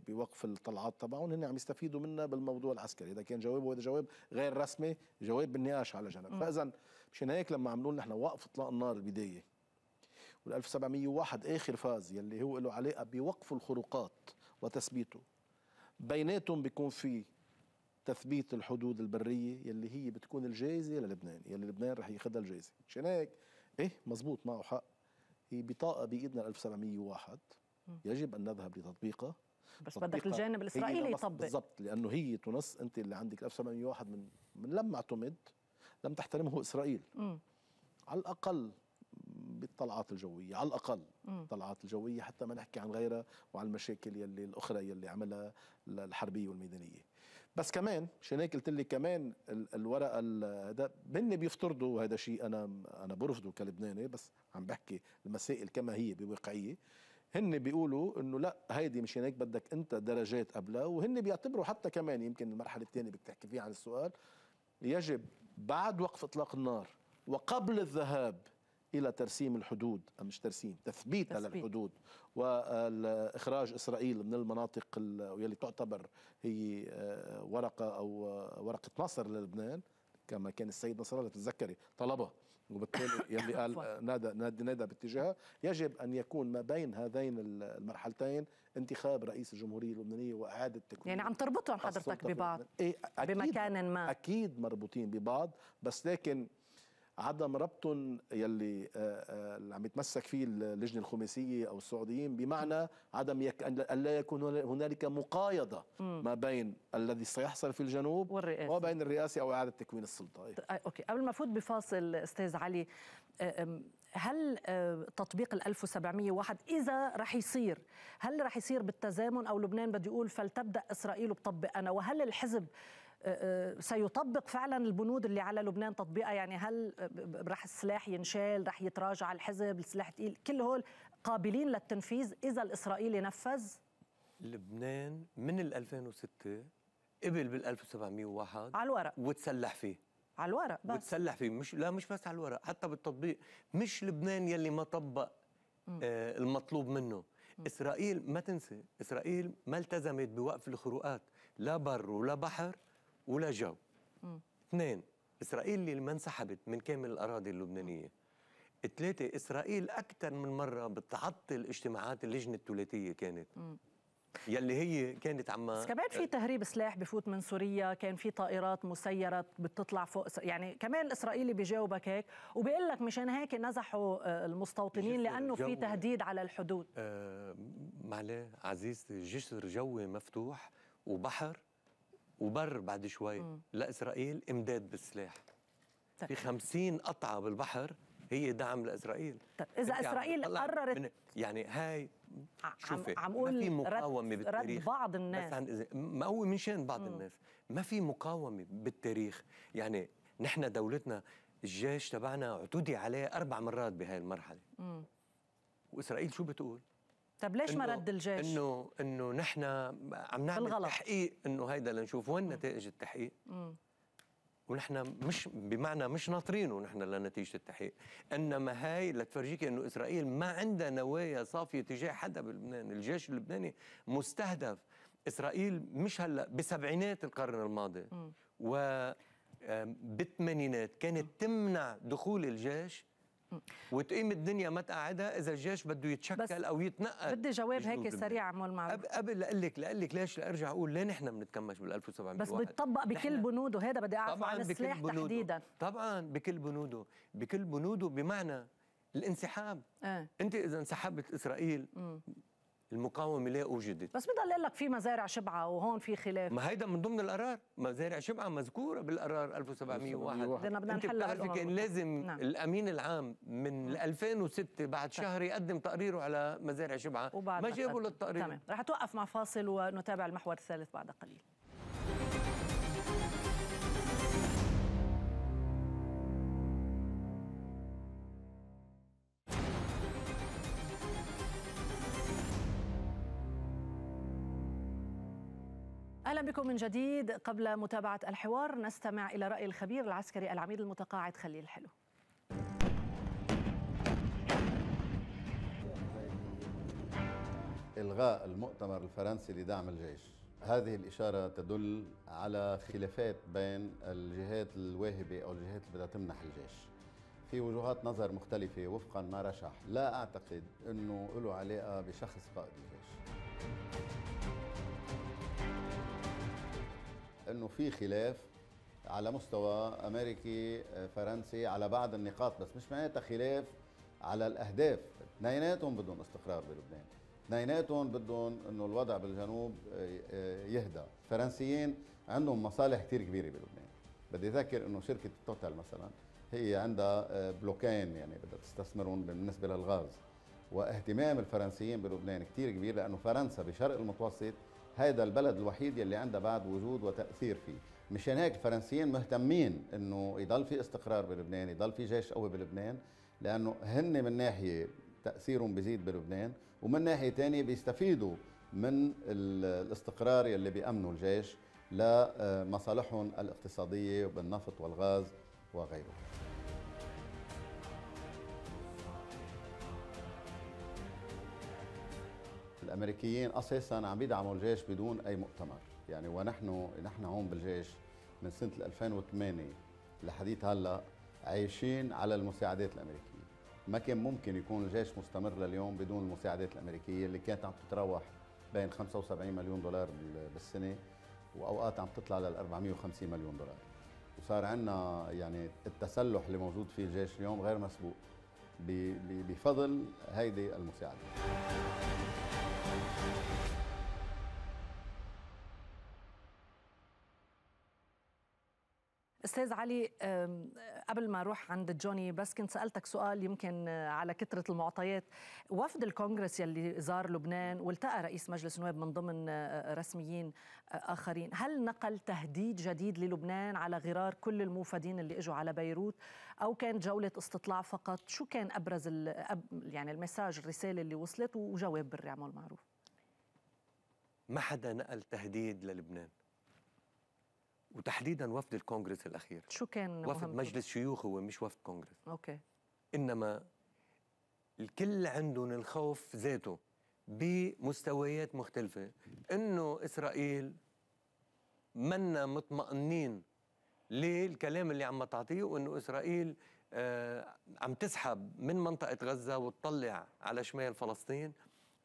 بوقف الطلعات تبعهم هن عم يستفيدوا منا بالموضوع العسكري اذا كان جواب وهذا جواب غير رسمي جواب بالنقاش على جنب فاذا مشان هيك لما عملوا نحن وقف اطلاق النار البدايه وال1701 اخر فاز يلي هو له علاقه بوقف الخروقات وتثبيته بيناتهم بيكون في تثبيت الحدود البريه يلي هي بتكون الجائزه للبنان يلي لبنان رح ياخذها الجائزه مشان هيك ايه مزبوط معه حق هي بطاقه بايدنا 1701 يجب ان نذهب لتطبيقها بس بدك الجانب الاسرائيلي يطبق بالضبط لانه هي تنص انت اللي عندك 1701 من من لما اعتمد لم تحترمه اسرائيل م. على الاقل بالطلعات الجويه على الاقل الطلعات الجويه حتى ما نحكي عن غيرها وعن المشاكل يلي الاخرى يلي عملها الحربيه والميدانيه بس كمان مشان هيك قلت لك كمان الورقه هذا هن بيفترضوا هذا شيء انا انا برفضه كلبناني بس عم بحكي المسائل كما هي بواقعيه هن بيقولوا انه لا هيدي مشان هيك بدك انت درجات قبلها وهن بيعتبروا حتى كمان يمكن المرحله الثانيه بدك تحكي فيها عن السؤال يجب بعد وقف اطلاق النار وقبل الذهاب الى ترسيم الحدود مش ترسيم تثبيتها تثبيت. للحدود واخراج اسرائيل من المناطق اللي تعتبر هي آه، ورقه او آه، ورقه نصر للبنان كما كان السيد نصر الله تتذكري طلبها وبالتالي يلي قال آه، نادى نادى نادى باتجاهها يجب ان يكون ما بين هذين المرحلتين انتخاب رئيس الجمهوريه اللبنانيه واعاده تكوين يعني عم تربطهم حضرتك ببعض إيه بمكان ما اكيد مربوطين ببعض بس لكن عدم ربطهم يلي آه، آه، عم يتمسك فيه اللجنه الخماسيه او السعوديين بمعنى عدم يك ان لا يكون هنالك مقايضه ما بين الذي سيحصل في الجنوب والرئاسة. وبين الرئاسه او اعاده تكوين السلطه إيه. آه، اوكي قبل ما افوت بفاصل استاذ علي هل تطبيق ال 1701 اذا رح يصير هل رح يصير بالتزامن او لبنان بده يقول فلتبدا اسرائيل وبطبق انا وهل الحزب سيطبق فعلا البنود اللي على لبنان تطبيقها يعني هل راح السلاح ينشال راح يتراجع الحزب السلاح تقيل كل هول قابلين للتنفيذ اذا الاسرائيلي نفذ لبنان من ال 2006 قبل بال 1701 على الورق وتسلح فيه على الورق بس وتسلح فيه مش لا مش بس على الورق حتى بالتطبيق مش لبنان يلي ما طبق آه المطلوب منه م. اسرائيل ما تنسى اسرائيل ما التزمت بوقف الخروقات لا بر ولا بحر ولا جو اثنين اسرائيل اللي ما انسحبت من كامل الاراضي اللبنانيه ثلاثة إسرائيل أكثر من مرة بتعطل اجتماعات اللجنة الثلاثية كانت م. يلي هي كانت عم بس كمان في آه، تهريب سلاح بفوت من سوريا كان في طائرات مسيرة بتطلع فوق يعني كمان الإسرائيلي بيجاوبك هيك وبيقول لك مشان هيك نزحوا آه، المستوطنين لأنه في تهديد على الحدود آه معليه عزيزتي جسر جوي مفتوح وبحر وبر بعد شوي مم. لإسرائيل إمداد بالسلاح طيب. في خمسين قطعة بالبحر هي دعم لإسرائيل طيب إذا إسرائيل قررت يعني هاي شوفي عم, عم ما في مقاومة رد بالتاريخ رد بعض الناس ما هو منشان بعض مم. الناس ما في مقاومة بالتاريخ يعني نحن دولتنا الجيش تبعنا اعتدي عليه أربع مرات بهاي المرحلة مم. وإسرائيل شو بتقول؟ طيب ليش ما رد الجيش؟ انه انه نحن عم نعمل بالغلط. تحقيق انه هيدا لنشوف وين نتائج التحقيق ونحن مش بمعنى مش ناطرينه نحن لنتيجه التحقيق، انما هاي لتفرجيك انه اسرائيل ما عندها نوايا صافيه تجاه حدا بلبنان، الجيش اللبناني مستهدف، اسرائيل مش هلا بسبعينات القرن الماضي مم. و بالثمانينات كانت تمنع دخول الجيش وتقيم الدنيا ما تقعدها اذا الجيش بده يتشكل او يتنقل بدي جواب هيك سريع عمول معروف قبل اقول لك لاقول لك ليش لارجع اقول ليه نحن بنتكمش بال 1700 بس بيطبق بكل بنوده هذا بدي اعرف عن السلاح تحديدا طبعا بكل بنوده بكل بنوده بمعنى الانسحاب آه. انت اذا انسحبت اسرائيل م. المقاومه لا وجدت بس بضل يقول لك في مزارع شبعه وهون في خلاف ما هيدا من ضمن القرار مزارع شبعه مذكوره بالقرار 1701 بدنا بدنا نحلها بتعرفي كان لازم نعم. الامين العام من 2006 نعم. بعد شهر يقدم تقريره على مزارع شبعه ما جابوا للتقرير تمام رح توقف مع فاصل ونتابع المحور الثالث بعد قليل بكم من جديد قبل متابعة الحوار نستمع إلى رأي الخبير العسكري العميد المتقاعد خليل حلو إلغاء المؤتمر الفرنسي لدعم الجيش هذه الإشارة تدل على خلافات بين الجهات الواهبة أو الجهات اللي بدها تمنح الجيش في وجهات نظر مختلفة وفقا ما رشح لا أعتقد أنه له علاقة بشخص قائد الجيش انه في خلاف على مستوى امريكي آه، فرنسي على بعض النقاط بس مش معناتها خلاف على الاهداف اثنيناتهم بدهم استقرار بلبنان اثنيناتهم بدهم انه الوضع بالجنوب آه، آه، يهدى الفرنسيين عندهم مصالح كثير كبيره بلبنان بدي اذكر انه شركه توتال مثلا هي عندها بلوكين يعني بدها تستثمرون بالنسبه للغاز واهتمام الفرنسيين بلبنان كثير كبير لانه فرنسا بشرق المتوسط هذا البلد الوحيد يلي عندها بعد وجود وتأثير فيه مشان هيك الفرنسيين مهتمين انه يضل في استقرار بلبنان يضل في جيش قوي بلبنان لانه هن من ناحيه تاثيرهم بيزيد بلبنان ومن ناحيه ثانيه بيستفيدوا من الاستقرار يلي بيامنوا الجيش لمصالحهم الاقتصاديه بالنفط والغاز وغيره الامريكيين اساسا عم يدعموا الجيش بدون اي مؤتمر يعني ونحن نحن هون بالجيش من سنه 2008 لحديث هلا عايشين على المساعدات الامريكيه ما كان ممكن يكون الجيش مستمر لليوم بدون المساعدات الامريكيه اللي كانت عم تتراوح بين 75 مليون دولار بالسنه واوقات عم تطلع لل 450 مليون دولار وصار عندنا يعني التسلح اللي موجود فيه الجيش اليوم غير مسبوق بفضل هيدي المساعده استاذ علي قبل ما اروح عند جوني بس كنت سالتك سؤال يمكن آه، على كثره المعطيات وفد الكونغرس يلي زار لبنان والتقى رئيس مجلس النواب من ضمن آه، رسميين آه، اخرين هل نقل تهديد جديد للبنان على غرار كل الموفدين اللي اجوا على بيروت او كانت جوله استطلاع فقط شو كان ابرز يعني المساج الرساله اللي وصلت وجواب بالرعم عمول معروف ما حدا نقل تهديد للبنان وتحديدا وفد الكونغرس الاخير شو كان وفد مجلس شيوخ هو مش وفد كونغرس اوكي انما الكل عندهم الخوف ذاته بمستويات مختلفة إنه إسرائيل منا مطمئنين للكلام اللي عم تعطيه وإنه إسرائيل آه عم تسحب من منطقة غزة وتطلع على شمال فلسطين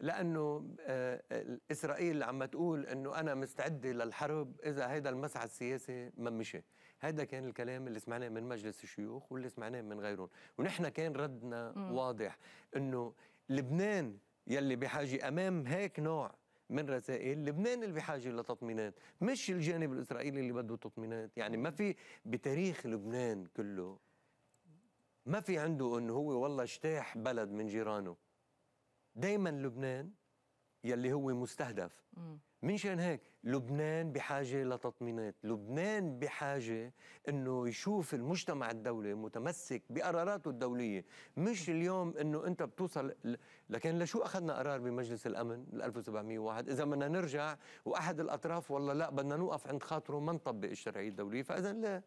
لانه آه، اسرائيل عم تقول انه انا مستعده للحرب اذا هيدا المسعى السياسي ما مشي، هذا كان الكلام اللي سمعناه من مجلس الشيوخ واللي سمعناه من غيرهم، ونحن كان ردنا م. واضح انه لبنان يلي بحاجه امام هيك نوع من رسائل لبنان اللي بحاجه لتطمينات مش الجانب الاسرائيلي اللي بده تطمينات يعني ما في بتاريخ لبنان كله ما في عنده انه هو والله اجتاح بلد من جيرانه دائما لبنان يلي هو مستهدف من شان هيك لبنان بحاجة لتطمينات لبنان بحاجة أنه يشوف المجتمع الدولي متمسك بقراراته الدولية مش اليوم أنه أنت بتوصل لكن لشو أخذنا قرار بمجلس الأمن 1701 إذا بدنا نرجع وأحد الأطراف والله لا بدنا نوقف عند خاطره ما نطبق الشرعية الدولية فإذا لا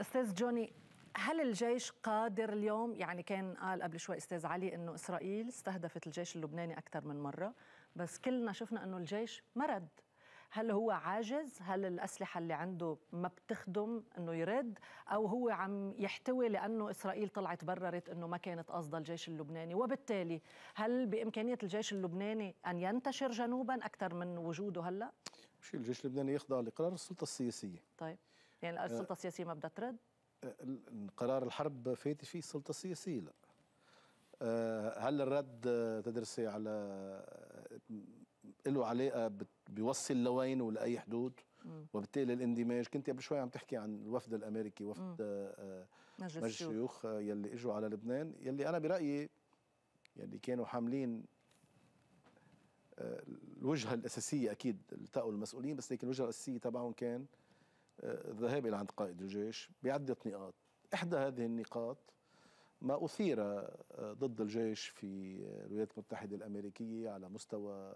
أستاذ جوني هل الجيش قادر اليوم يعني كان قال قبل شوي استاذ علي انه اسرائيل استهدفت الجيش اللبناني اكثر من مره بس كلنا شفنا انه الجيش مرد هل هو عاجز هل الاسلحه اللي عنده ما بتخدم انه يرد او هو عم يحتوي لانه اسرائيل طلعت بررت انه ما كانت قصدها الجيش اللبناني وبالتالي هل بامكانيه الجيش اللبناني ان ينتشر جنوبا اكثر من وجوده هلا مش الجيش اللبناني يخضع لقرار السلطه السياسيه طيب يعني السلطه السياسيه ما بدها ترد قرار الحرب فاتت فيه السلطه السياسيه لا آه، هل الرد تدرسي على له علاقه بيوصل لوين ولاي حدود وبالتالي الاندماج كنت قبل شوي عم تحكي عن الوفد الامريكي وفد آه، مجلس, مجلس الشيوخ يلي اجوا على لبنان يلي انا برايي يلي كانوا حاملين آه، الوجهه الاساسيه اكيد التقوا المسؤولين بس لكن الوجهه الاساسيه تبعهم كان الذهاب إلى عند قائد الجيش بعدة نقاط إحدى هذه النقاط ما أثير آه، ضد الجيش في الولايات المتحدة الأمريكية على مستوى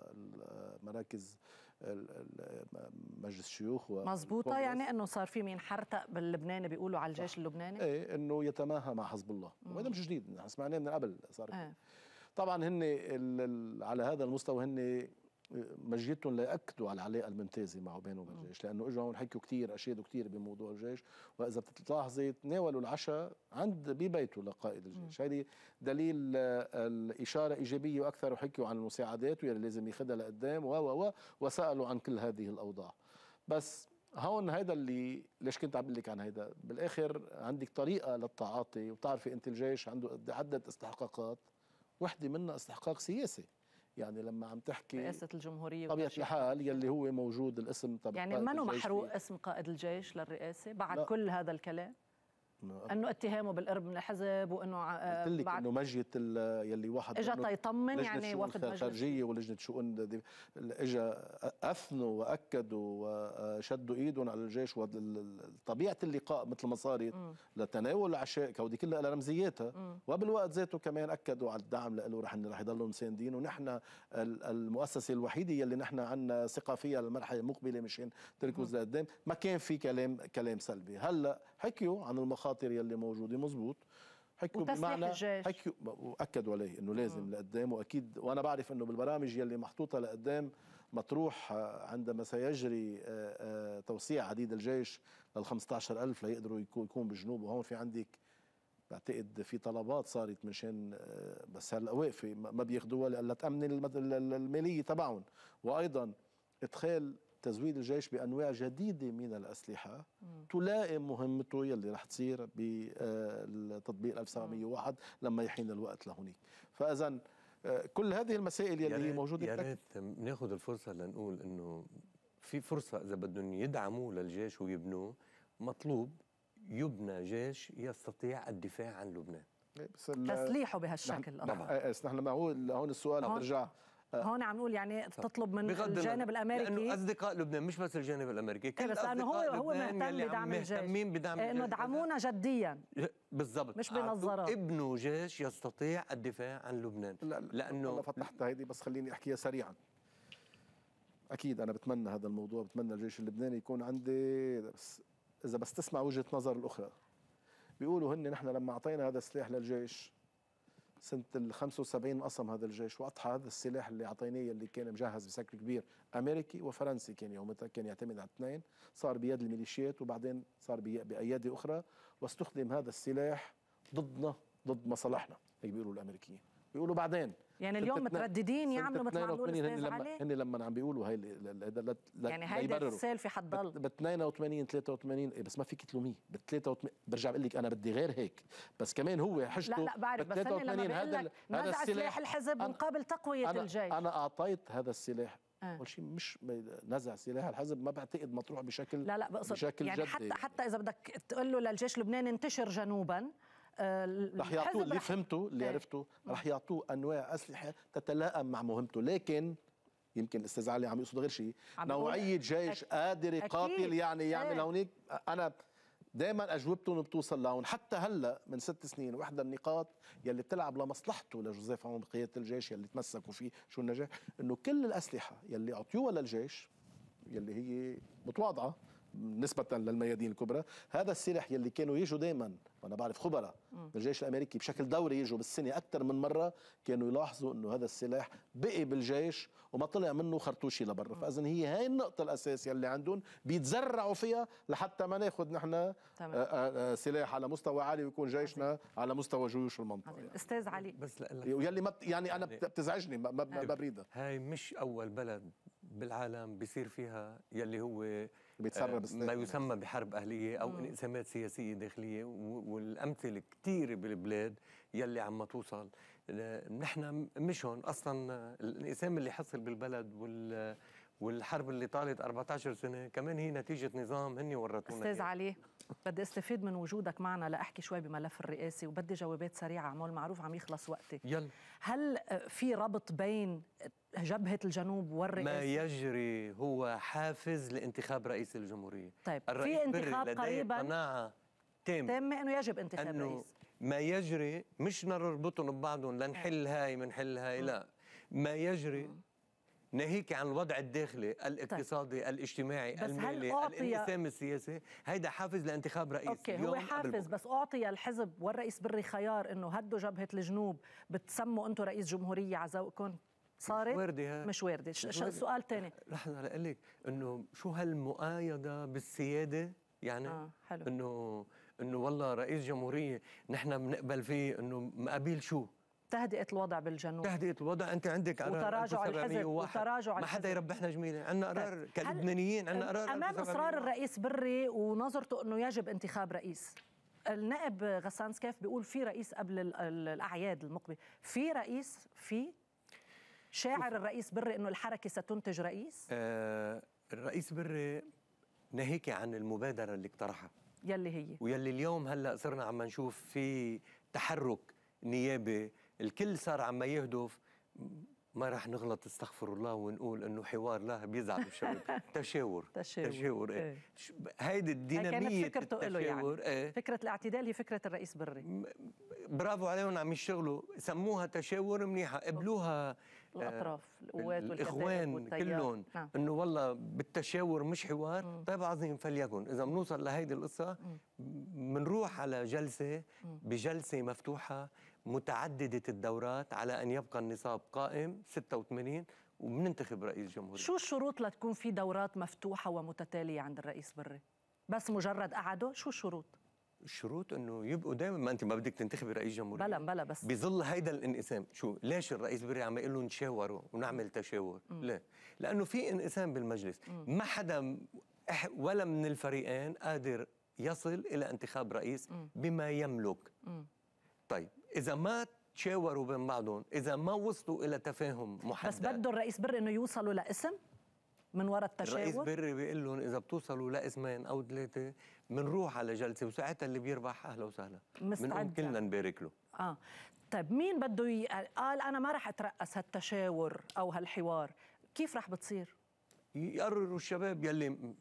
مراكز مجلس الشيوخ مضبوطة يعني أنه صار في مين حرتق باللبناني بيقولوا على الجيش اللبناني ايه أنه يتماهى مع حزب الله وهذا مش جديد نحن سمعناه من قبل صار ايه. طبعا هن على هذا المستوى هن مجيتهم لياكدوا على العلاقه الممتازه معه بينه وبين الجيش لانه اجوا هون حكوا كثير اشادوا كثير بموضوع الجيش واذا بتلاحظي تناولوا العشاء عند ببيته لقائد الجيش هذه دليل آه، الاشاره ايجابيه واكثر وحكوا عن المساعدات واللي لازم ياخذها لقدام و و وسالوا عن كل هذه الاوضاع بس هون هيدا اللي ليش كنت عم لك عن هيدا بالاخر عندك طريقه للتعاطي وبتعرفي انت الجيش عنده عده استحقاقات وحده منها استحقاق سياسي يعني لما عم تحكي رئاسة الجمهورية طبيعة الحال يلي هو موجود الاسم تبع يعني منه محروق اسم قائد الجيش للرئاسة بعد لا. كل هذا الكلام انه اتهامه بالقرب من الحزب وانه آه، قلت لك انه مجيه يلي واحد اجى تيطمن يعني وفد مجلس الخارجيه ولجنه شؤون اجى اثنوا واكدوا وشدوا ايدهم على الجيش وطبيعه اللقاء مثل ما صارت لتناول العشاء كودي كلها لها رمزياتها وبالوقت ذاته كمان اكدوا على الدعم له رح رح يضلوا مساندين ونحن المؤسسه الوحيده يلي نحن عندنا ثقه فيها للمرحله المقبله مشان تركز لقدام ما كان في كلام كلام سلبي هلا حكيوا عن المخاطر يلي موجوده مزبوط حكوا بمعنى حكوا واكدوا عليه انه لازم آه. لقدام واكيد وانا بعرف انه بالبرامج يلي محطوطه لقدام مطروح آه، عندما سيجري آه، توسيع عديد الجيش لل 15000 ليقدروا يكون بالجنوب وهون في عندك بعتقد في طلبات صارت مشان بس هلا واقفه ما بياخذوها لألا تامن الماليه تبعهم وايضا ادخال تزويد الجيش بانواع جديده من الاسلحه مم. تلائم مهمته يلي رح تصير بالتطبيق آه، 1701 لما يحين الوقت لهونيك فاذا آه، كل هذه المسائل يلي يعني هي موجوده يا ريت ناخذ الفرصه لنقول انه في فرصه اذا بدهم يدعموا للجيش ويبنوه مطلوب يبنى جيش يستطيع الدفاع عن لبنان إيه، تسليحه بهالشكل طبعا إيه، إيه، بس نحن معقول هون السؤال برجع آه. هون عم نقول يعني تطلب من الجانب الامريكي لانه اصدقاء لبنان مش بس الجانب الامريكي كل بس لانه هو هو مهتم يعني بدعم الجيش بدعم الجيش انه دعمونا جديا بالضبط مش بنظرات ابنه جيش يستطيع الدفاع عن لبنان لا لا لانه والله فتحت هيدي بس خليني احكيها سريعا اكيد انا بتمنى هذا الموضوع بتمنى الجيش اللبناني يكون عندي بس اذا بس تسمع وجهه نظر الاخرى بيقولوا هن نحن لما اعطينا هذا السلاح للجيش سنه ال 75 انقسم هذا الجيش واضحى هذا السلاح اللي اعطيناه اللي كان مجهز بشكل كبير امريكي وفرنسي كان يومتها كان يعتمد على اثنين صار بيد الميليشيات وبعدين صار بايادي اخرى واستخدم هذا السلاح ضدنا ضد مصالحنا هيك بيقولوا الامريكيين بيقولوا بعدين يعني اليوم مترددين يعملوا مثل ما عم بيقول هن لما هن لما عم بيقولوا هي لا يعني هيدي السالفه حتضل ب 82 83 بس ما فيك تلوميه ب 83 برجع بقول لك انا بدي غير هيك بس كمان هو حشته لا لا بعرف بس انا لما بقول لك نزع سلاح الحزب مقابل تقويه أنا الجيش انا اعطيت هذا السلاح آه. اول شيء مش نزع سلاح الحزب ما بعتقد مطروح بشكل لا لا بقصد بشكل يعني جدي. حتى حتى اذا بدك تقول له للجيش اللبناني انتشر جنوبا آه، رح يعطوه اللي فهمته اللي إيه. عرفته رح يعطوه انواع اسلحه تتلائم مع مهمته لكن يمكن الاستاذ علي عم يقصد غير شيء نوعيه جيش قادر يقاتل يعني يعمل إيه. هونيك انا دائما اجوبتهم بتوصل لهون حتى هلا من ست سنين واحدى النقاط يلي بتلعب لمصلحته لجوزيف عون بقياده الجيش يلي تمسكوا فيه شو النجاح انه كل الاسلحه يلي اعطيوها للجيش يلي هي متواضعه نسبة للميادين الكبرى هذا السلاح يلي كانوا يجوا دائما وأنا بعرف خبراء من الجيش الأمريكي بشكل دوري يجوا بالسنة أكثر من مرة كانوا يلاحظوا أنه هذا السلاح بقي بالجيش وما طلع منه خرطوشي لبرا فإذا هي هاي النقطة الأساسية اللي عندهم بيتزرعوا فيها لحتى ما ناخذ نحن آه، آه، آه، سلاح على مستوى عالي ويكون جيشنا على مستوى جيوش المنطقة يعني. أستاذ علي بس ويلي ما يعني أنا يعني بتزعجني ما بريدها هاي مش أول بلد بالعالم بيصير فيها يلي هو بيتسرب آه، ما يسمى بحرب أهلية أو انقسامات سياسية داخلية والأمثلة كثيرة بالبلاد يلي عم توصل نحن مش هون أصلا الانقسام اللي حصل بالبلد وال والحرب اللي طالت 14 سنه كمان هي نتيجه نظام هن ورطونا استاذ علي بدي استفيد من وجودك معنا لاحكي شوي بملف الرئاسي وبدي جوابات سريعه عمول معروف عم يخلص وقتي يلا هل في ربط بين جبهة الجنوب والرئاسة ما يجري هو حافز لانتخاب رئيس الجمهورية طيب في انتخاب قريبا قناعة تامة تامة أنه يجب انتخاب أنه رئيس ما يجري مش نربطهم ببعضهم لنحل هاي منحل هاي لا ما يجري ناهيك عن الوضع الداخلي طيب. الاقتصادي طيب. الاجتماعي بس المالي هل أعطي... الانقسام السياسي هيدا حافز لانتخاب رئيس اوكي هو حافز بس اعطي الحزب والرئيس بري خيار انه هدوا جبهه الجنوب بتسموا انتم رئيس جمهوريه على ذوقكم صارت مش وردي ها. مش وردي سؤال ثاني لحظه لأقول لك انه شو هالمؤايده بالسياده يعني آه حلو انه انه والله رئيس جمهوريه نحن بنقبل فيه انه مقابل شو تهدئه الوضع بالجنوب تهدئه الوضع انت عندك قرار وتراجع الحزب وتراجع ما حدا يربحنا جميله عندنا طيب، قرار كلبنانيين عندنا قرار امام اصرار الرئيس بري ونظرته انه يجب انتخاب رئيس النائب غسان سكاف بيقول في رئيس قبل الاعياد المقبله في رئيس في شاعر الرئيس بري انه الحركه ستنتج رئيس؟ آه الرئيس بري ناهيك عن المبادره اللي اقترحها يلي هي ويلي اليوم هلا صرنا عم نشوف في تحرك نيابي الكل صار عم يهدف ما راح نغلط استغفر الله ونقول انه حوار لا بيزعل الشباب تشاور تشاور إيه. إيه. هيدي الديناميه كانت فكرته له يعني إيه. فكره الاعتدال هي فكره الرئيس بري برافو عليهم عم يشتغلوا سموها تشاور منيحه قبلوها آه، الاطراف القوات الاخوان كلهم نعم. انه والله بالتشاور مش حوار مم. طيب عظيم فليكن اذا بنوصل لهيدي القصه بنروح على جلسه بجلسه مفتوحه متعدده الدورات على ان يبقى النصاب قائم 86 وبننتخب رئيس جمهوريه شو الشروط لتكون في دورات مفتوحه ومتتاليه عند الرئيس بري بس مجرد قعده شو الشروط الشروط انه يبقوا دائما ما انت ما بدك تنتخبي رئيس جمهوريه بلا بلا بس بظل هيدا الانقسام شو ليش الرئيس بيري عم يقول لهم تشاوروا ونعمل تشاور ليه لانه في انقسام بالمجلس مم. ما حدا ولا من الفريقين قادر يصل الى انتخاب رئيس مم. بما يملك مم. طيب اذا ما تشاوروا بين بعضهم اذا ما وصلوا الى تفاهم محدد بس بده الرئيس بري انه يوصلوا لاسم من وراء التشاور الرئيس بري بيقول لهم اذا بتوصلوا اسمين او ثلاثه بنروح على جلسه وساعتها اللي بيربح اهلا وسهلا بنقوم كلنا نبارك له اه طيب مين بده ي... قال انا ما راح اترأس هالتشاور او هالحوار كيف راح بتصير يقرروا الشباب يلي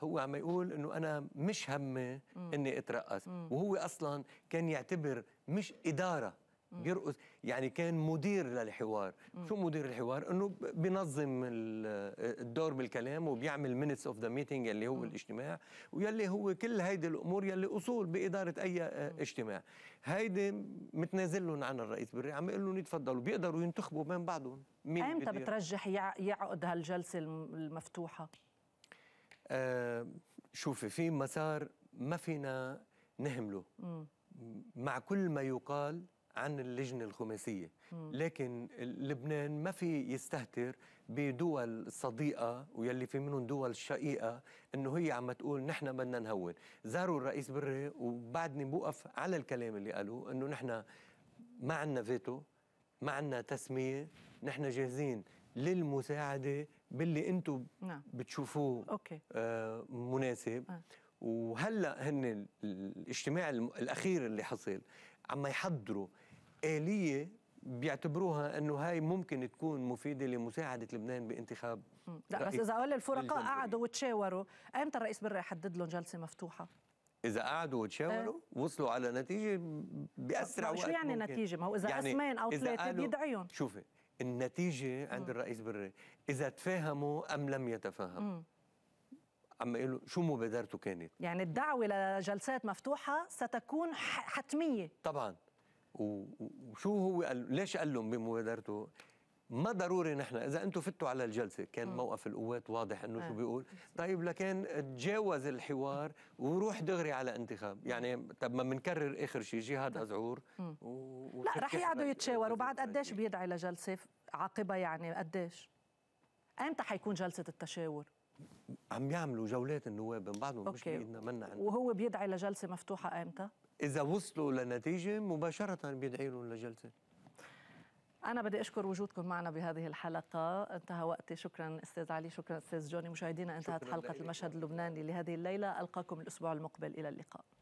هو عم يقول انه انا مش همي اني اترأس مم. وهو اصلا كان يعتبر مش اداره بيرقص يعني كان مدير للحوار مم. شو مدير الحوار انه بينظم الدور بالكلام وبيعمل مينتس اوف ذا ميتنج اللي هو مم. الاجتماع ويلي هو كل هيدي الامور يلي اصول باداره اي آه، مم. اجتماع هيدي متنازلهم عن الرئيس بري عم يقول لهم يتفضلوا بيقدروا ينتخبوا بين بعضهم مين امتى بترجح يعقد هالجلسه المفتوحه آه شوفي في مسار ما فينا نهمله مم. مع كل ما يقال عن اللجنة الخماسية لكن لبنان ما في يستهتر بدول صديقة ويلي في منهم دول شقيقة انه هي عم تقول نحن بدنا نهون زاروا الرئيس بري وبعدني بوقف على الكلام اللي قالوه انه نحن ما عندنا فيتو ما عندنا تسمية نحن جاهزين للمساعدة باللي انتم نعم. بتشوفوه أوكي. آه مناسب آه. وهلا هن الاجتماع الاخير اللي حصل عم يحضروا آلية بيعتبروها انه هاي ممكن تكون مفيده لمساعده لبنان بانتخاب لا بس اذا قال الفرقاء قعدوا وتشاوروا امتى الرئيس بري يحدد لهم جلسه مفتوحه إذا قعدوا وتشاوروا أه؟ وصلوا على نتيجة بأسرع وقت شو يعني ممكن. نتيجة؟ ما هو إذا يعني اسمين أو ثلاثة بيدعيهم شوفي النتيجة عند الرئيس بري إذا تفاهموا أم لم يتفاهموا عم يقولوا شو مبادرته كانت يعني الدعوه لجلسات مفتوحه ستكون حتميه طبعا وشو هو قال ليش قال لهم بمبادرته ما ضروري نحن اذا انتم فتوا على الجلسه كان م. موقف القوات واضح انه آه. شو بيقول طيب لكن تجاوز الحوار وروح دغري على انتخاب يعني طب ما بنكرر اخر شيء جهاد ازعور و... لا رح يقعدوا يتشاوروا بعد قديش بيدعي لجلسه عاقبه يعني قديش امتى حيكون جلسه التشاور عم يعملوا جولات النواب من بعضهم مش بايدنا منا عنه وهو بيدعي لجلسه مفتوحه امتى؟ اذا وصلوا لنتيجه مباشره بيدعي لهم لجلسه أنا بدي أشكر وجودكم معنا بهذه الحلقة انتهى وقتي شكرا أستاذ علي شكرا أستاذ جوني مشاهدينا انتهت حلقة المشهد اللبناني لهذه الليلة ألقاكم الأسبوع المقبل إلى اللقاء